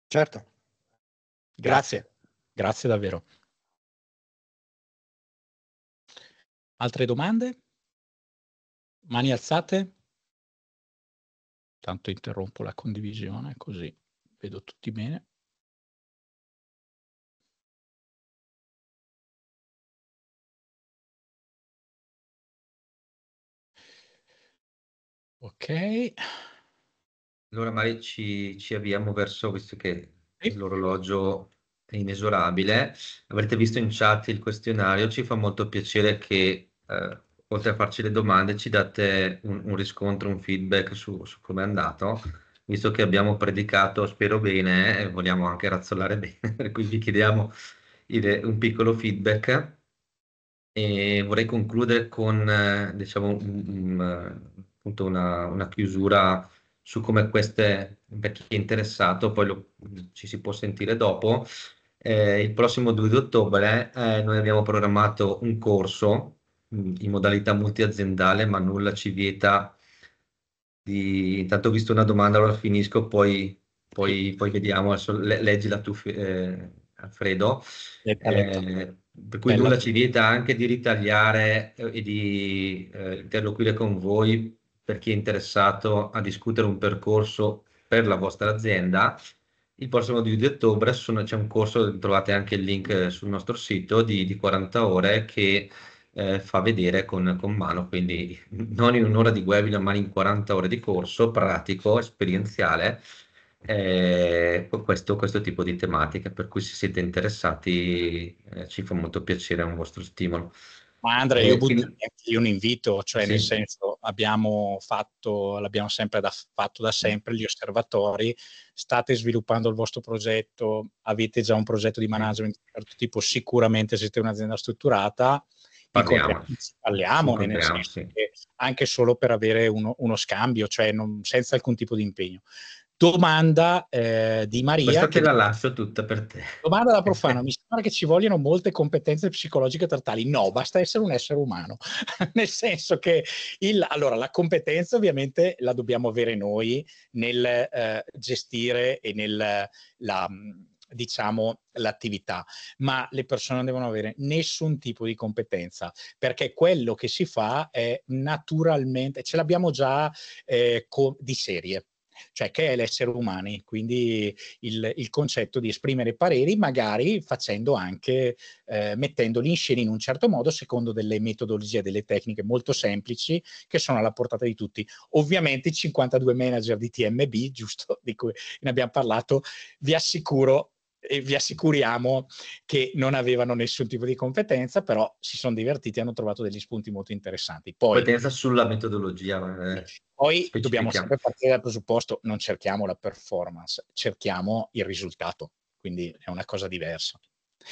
Certo. Grazie, grazie, grazie davvero. Altre domande? Mani alzate? Tanto interrompo la condivisione così vedo tutti bene. Ok. Allora Mari ci ci avviamo verso visto che Sì. l'orologio è inesorabile, avrete visto in chat il questionario, ci fa molto piacere che, ehm, oltre a farci le domande ci date un un riscontro, un feedback su su è andato, visto che abbiamo predicato spero bene e vogliamo anche razzolare bene, per cui vi chiediamo il un piccolo feedback. E vorrei concludere con eh, diciamo un un appunto una, una chiusura su come queste, per chi è interessato, poi lo, ci si può sentire dopo. Eh, il prossimo 2 di ottobre eh, noi abbiamo programmato un corso mm, in modalità multiaziendale, ma nulla ci vieta di... Intanto ho visto una domanda, allora finisco, poi, poi, poi vediamo, adesso le, leggila tu eh, Alfredo. Eh, per cui Bella. nulla ci vieta anche di ritagliare eh, e di eh, interloquire con voi per chi è interessato a discutere un percorso per la vostra azienda. Il prossimo 2 di ottobre sono, c'è un corso, trovate anche il link eh, sul nostro sito, di, di 40 ore che eh, fa vedere con, con, mano, quindi non in un'ora di webinar ma in 40 ore di corso pratico, esperienziale, eh, questo, questo, tipo di tematiche. Per cui se siete interessati eh, ci fa molto piacere, è un vostro stimolo. Ma Andrea, eh, io butterei anche un invito, cioè sì. nel senso abbiamo fatto, l'abbiamo sempre da, fatto da sempre, gli osservatori, state sviluppando il vostro progetto, avete già un progetto di management di un certo tipo, sicuramente siete un'azienda strutturata, parliamo, parliamo nel senso sì. che anche solo per avere uno, uno scambio, cioè non, senza alcun tipo di impegno. Domanda eh, di Maria. Questa te la lascio tutta per te. Domanda da profano. Mi sembra che ci vogliano molte competenze psicologiche per tali. No, basta essere un essere umano. Nel senso che il, allora, la competenza ovviamente la dobbiamo avere noi nel eh, gestire e nel la, diciamo, l'attività, ma le persone non devono avere nessun tipo di competenza, perché quello che si fa è naturalmente, ce l'abbiamo già eh, co- di serie cioè che è l'essere umano, quindi il, il concetto di esprimere pareri magari facendo anche, eh, mettendoli in scena in un certo modo secondo delle metodologie, delle tecniche molto semplici che sono alla portata di tutti. Ovviamente i 52 manager di TMB, giusto, di cui ne abbiamo parlato, vi assicuro e vi assicuriamo che non avevano nessun tipo di competenza, però si sono divertiti e hanno trovato degli spunti molto interessanti. Poi, competenza sulla metodologia. Eh. poi dobbiamo sempre partire dal presupposto, non cerchiamo la performance, cerchiamo il risultato, quindi è una cosa diversa.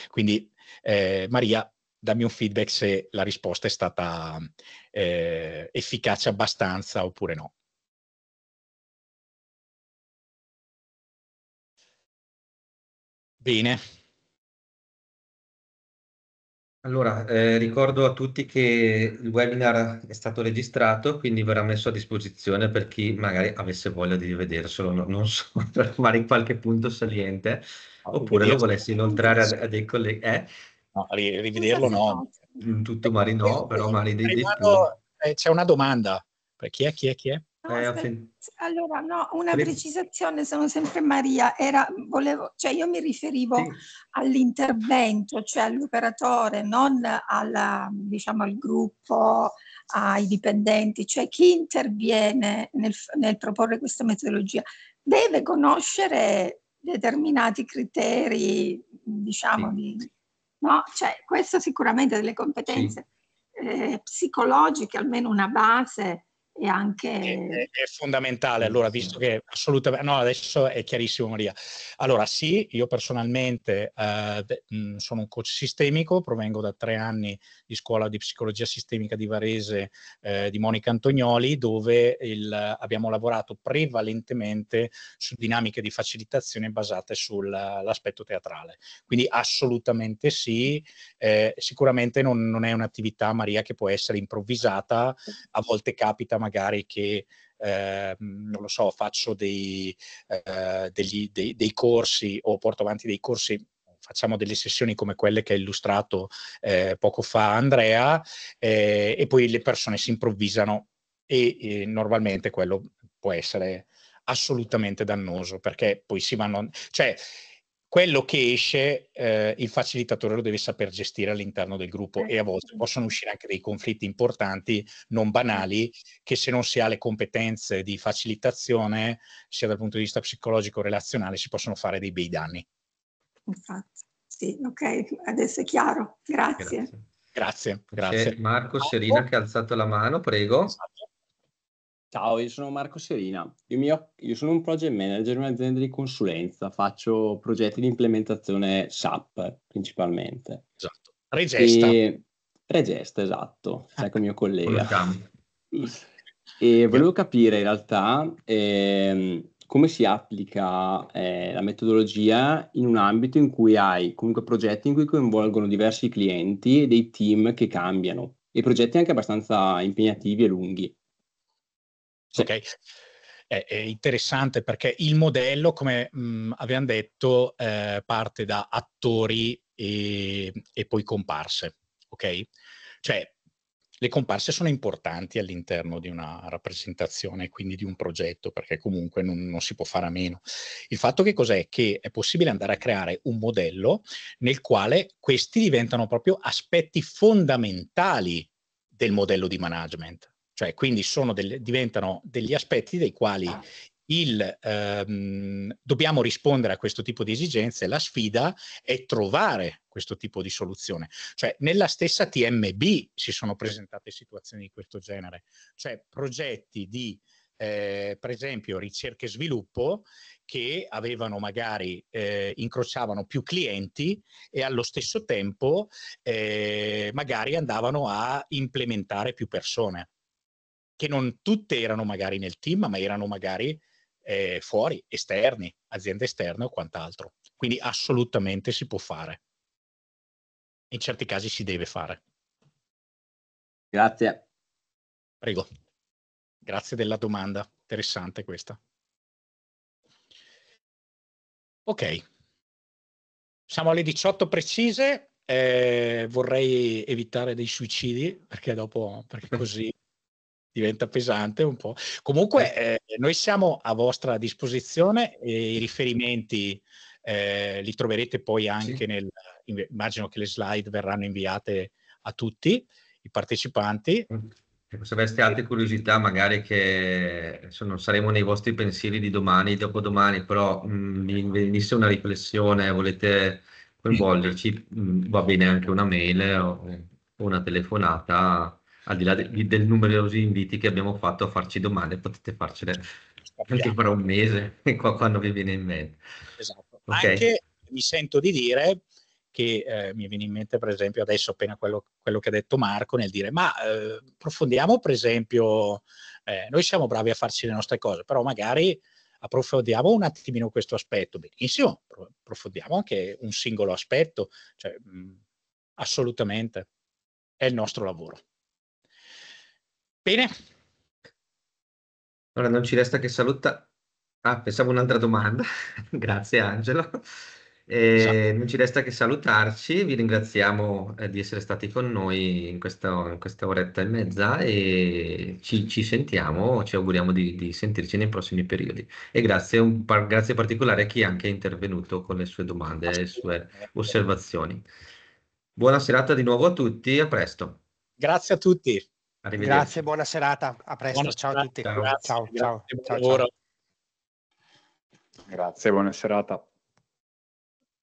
Quindi eh, Maria, dammi un feedback se la risposta è stata eh, efficace abbastanza oppure no. Bene. Allora, eh, ricordo a tutti che il webinar è stato registrato, quindi verrà messo a disposizione per chi magari avesse voglia di rivederselo, non, non so, magari in qualche punto saliente, no, ah, oppure lo volessi inoltrare a, a, dei colleghi. Eh? No, rivederlo no. In tutto mari no, però mari dei... dei... Eh, c'è una domanda, per chi è, chi è, chi è? No, eh, allora, no, una precisazione, sono sempre Maria, era, volevo, cioè io mi riferivo sì. all'intervento, cioè all'operatore, non alla, diciamo, al gruppo, ai dipendenti, cioè chi interviene nel, nel proporre questa metodologia deve conoscere determinati criteri, diciamo, sì. di, no? cioè, questo sicuramente delle competenze sì. eh, psicologiche, almeno una base e anche... È, è, fondamentale, allora, visto che assolutamente... No, adesso è chiarissimo Maria. Allora, sì, io personalmente eh, mm, sono un coach sistemico, provengo da tre anni di scuola di psicologia sistemica di Varese eh, di Monica Antonioli, dove il, abbiamo lavorato prevalentemente su dinamiche di facilitazione basate sull'aspetto teatrale. Quindi assolutamente sì, eh, sicuramente non, non è un'attività, Maria, che può essere improvvisata, a volte capita, ma magari che eh, non lo so, faccio dei, eh, degli, dei, dei corsi o porto avanti dei corsi facciamo delle sessioni come quelle che ha illustrato eh, poco fa Andrea eh, e poi le persone si improvvisano e, e, normalmente quello può essere assolutamente dannoso perché poi si vanno cioè quello che esce eh, il facilitatore lo deve saper gestire all'interno del gruppo eh. e a volte possono uscire anche dei conflitti importanti, non banali, che se non si ha le competenze di facilitazione, sia dal punto di vista psicologico relazionale, si possono fare dei bei danni. Infatti, sì, ok, adesso è chiaro, grazie. Grazie, grazie. grazie. Marco Serina che ha alzato la mano, prego. Esatto. Ciao, io sono Marco Serina. Io, mio, io sono un project manager in un'azienda di consulenza, faccio progetti di implementazione SAP principalmente. Esatto. Regesta. E... Regesta, esatto, sai ecco. con il mio collega. e volevo capire in realtà eh, come si applica eh, la metodologia in un ambito in cui hai comunque progetti in cui coinvolgono diversi clienti e dei team che cambiano e progetti anche abbastanza impegnativi e lunghi. Sì. Okay? È, è, interessante perché il modello, come mh, mhmm, abbiamo detto, eh, parte da attori e, e, poi comparse, ok? Cioè, le comparse sono importanti all'interno di una rappresentazione, quindi di un progetto, perché comunque non, non si può fare a meno. Il fatto che cos'è? Che è possibile andare a creare un modello nel quale questi diventano proprio aspetti fondamentali del modello di management. Cioè, quindi delle, diventano degli aspetti dei quali ah. il, ehm, dobbiamo rispondere a questo tipo di esigenze, la sfida è trovare questo tipo di soluzione. Cioè, nella stessa TMB si sono presentate situazioni di questo genere, cioè progetti di, eh, per esempio, ricerca e sviluppo che avevano magari, eh, incrociavano più clienti e allo stesso tempo eh, magari andavano a implementare più persone che non tutte erano magari nel team, ma erano magari eh, fuori, esterni, aziende esterne o quant'altro. Quindi assolutamente si può fare. In certi casi si deve fare. Grazie. Prego. Grazie della domanda, interessante questa. Ok, siamo alle 18 precise, eh, vorrei evitare dei suicidi perché dopo, perché così diventa pesante un po'. Comunque, eh, noi siamo a vostra disposizione e i riferimenti eh, li troverete poi anche sì. nel... immagino che le slide verranno inviate a tutti i partecipanti. Mm. Se aveste altre curiosità, magari che non saremo nei vostri pensieri di domani, dopodomani, però mh, mm, vi venisse una riflessione, volete coinvolgerci, mh, mm, va bene anche una mail o una telefonata al di là de, del numerosi inviti che abbiamo fatto a farci domande, potete farcele Sappiamo. anche per un mese, quando vi viene in mente. Esatto. Okay. Anche mi sento di dire che eh, mi viene in mente per esempio adesso appena quello, quello che ha detto Marco nel dire ma eh, approfondiamo per esempio, eh, noi siamo bravi a farci le nostre cose, però magari approfondiamo un attimino questo aspetto, benissimo, approfondiamo anche un singolo aspetto, cioè, mh, mm, assolutamente, è il nostro lavoro. Bene. Allora non ci resta che salutare. Ah, pensavo un'altra domanda. Grazie Angelo. Eh, non ci resta che salutarci, vi ringraziamo eh, di essere stati con noi in questa, in questa oretta e mezza e ci, ci sentiamo, ci auguriamo di, di, sentirci nei prossimi periodi. E grazie, un par- grazie particolare a chi anche è intervenuto con le sue domande e le sue osservazioni. Buona serata di nuovo a tutti, a presto. Grazie a tutti. Grazie, buona serata. A presto. Buona ciao serata. a tutti. Grazie, ciao, grazie, ciao, ciao, ciao. Grazie, buona serata.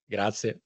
Grazie.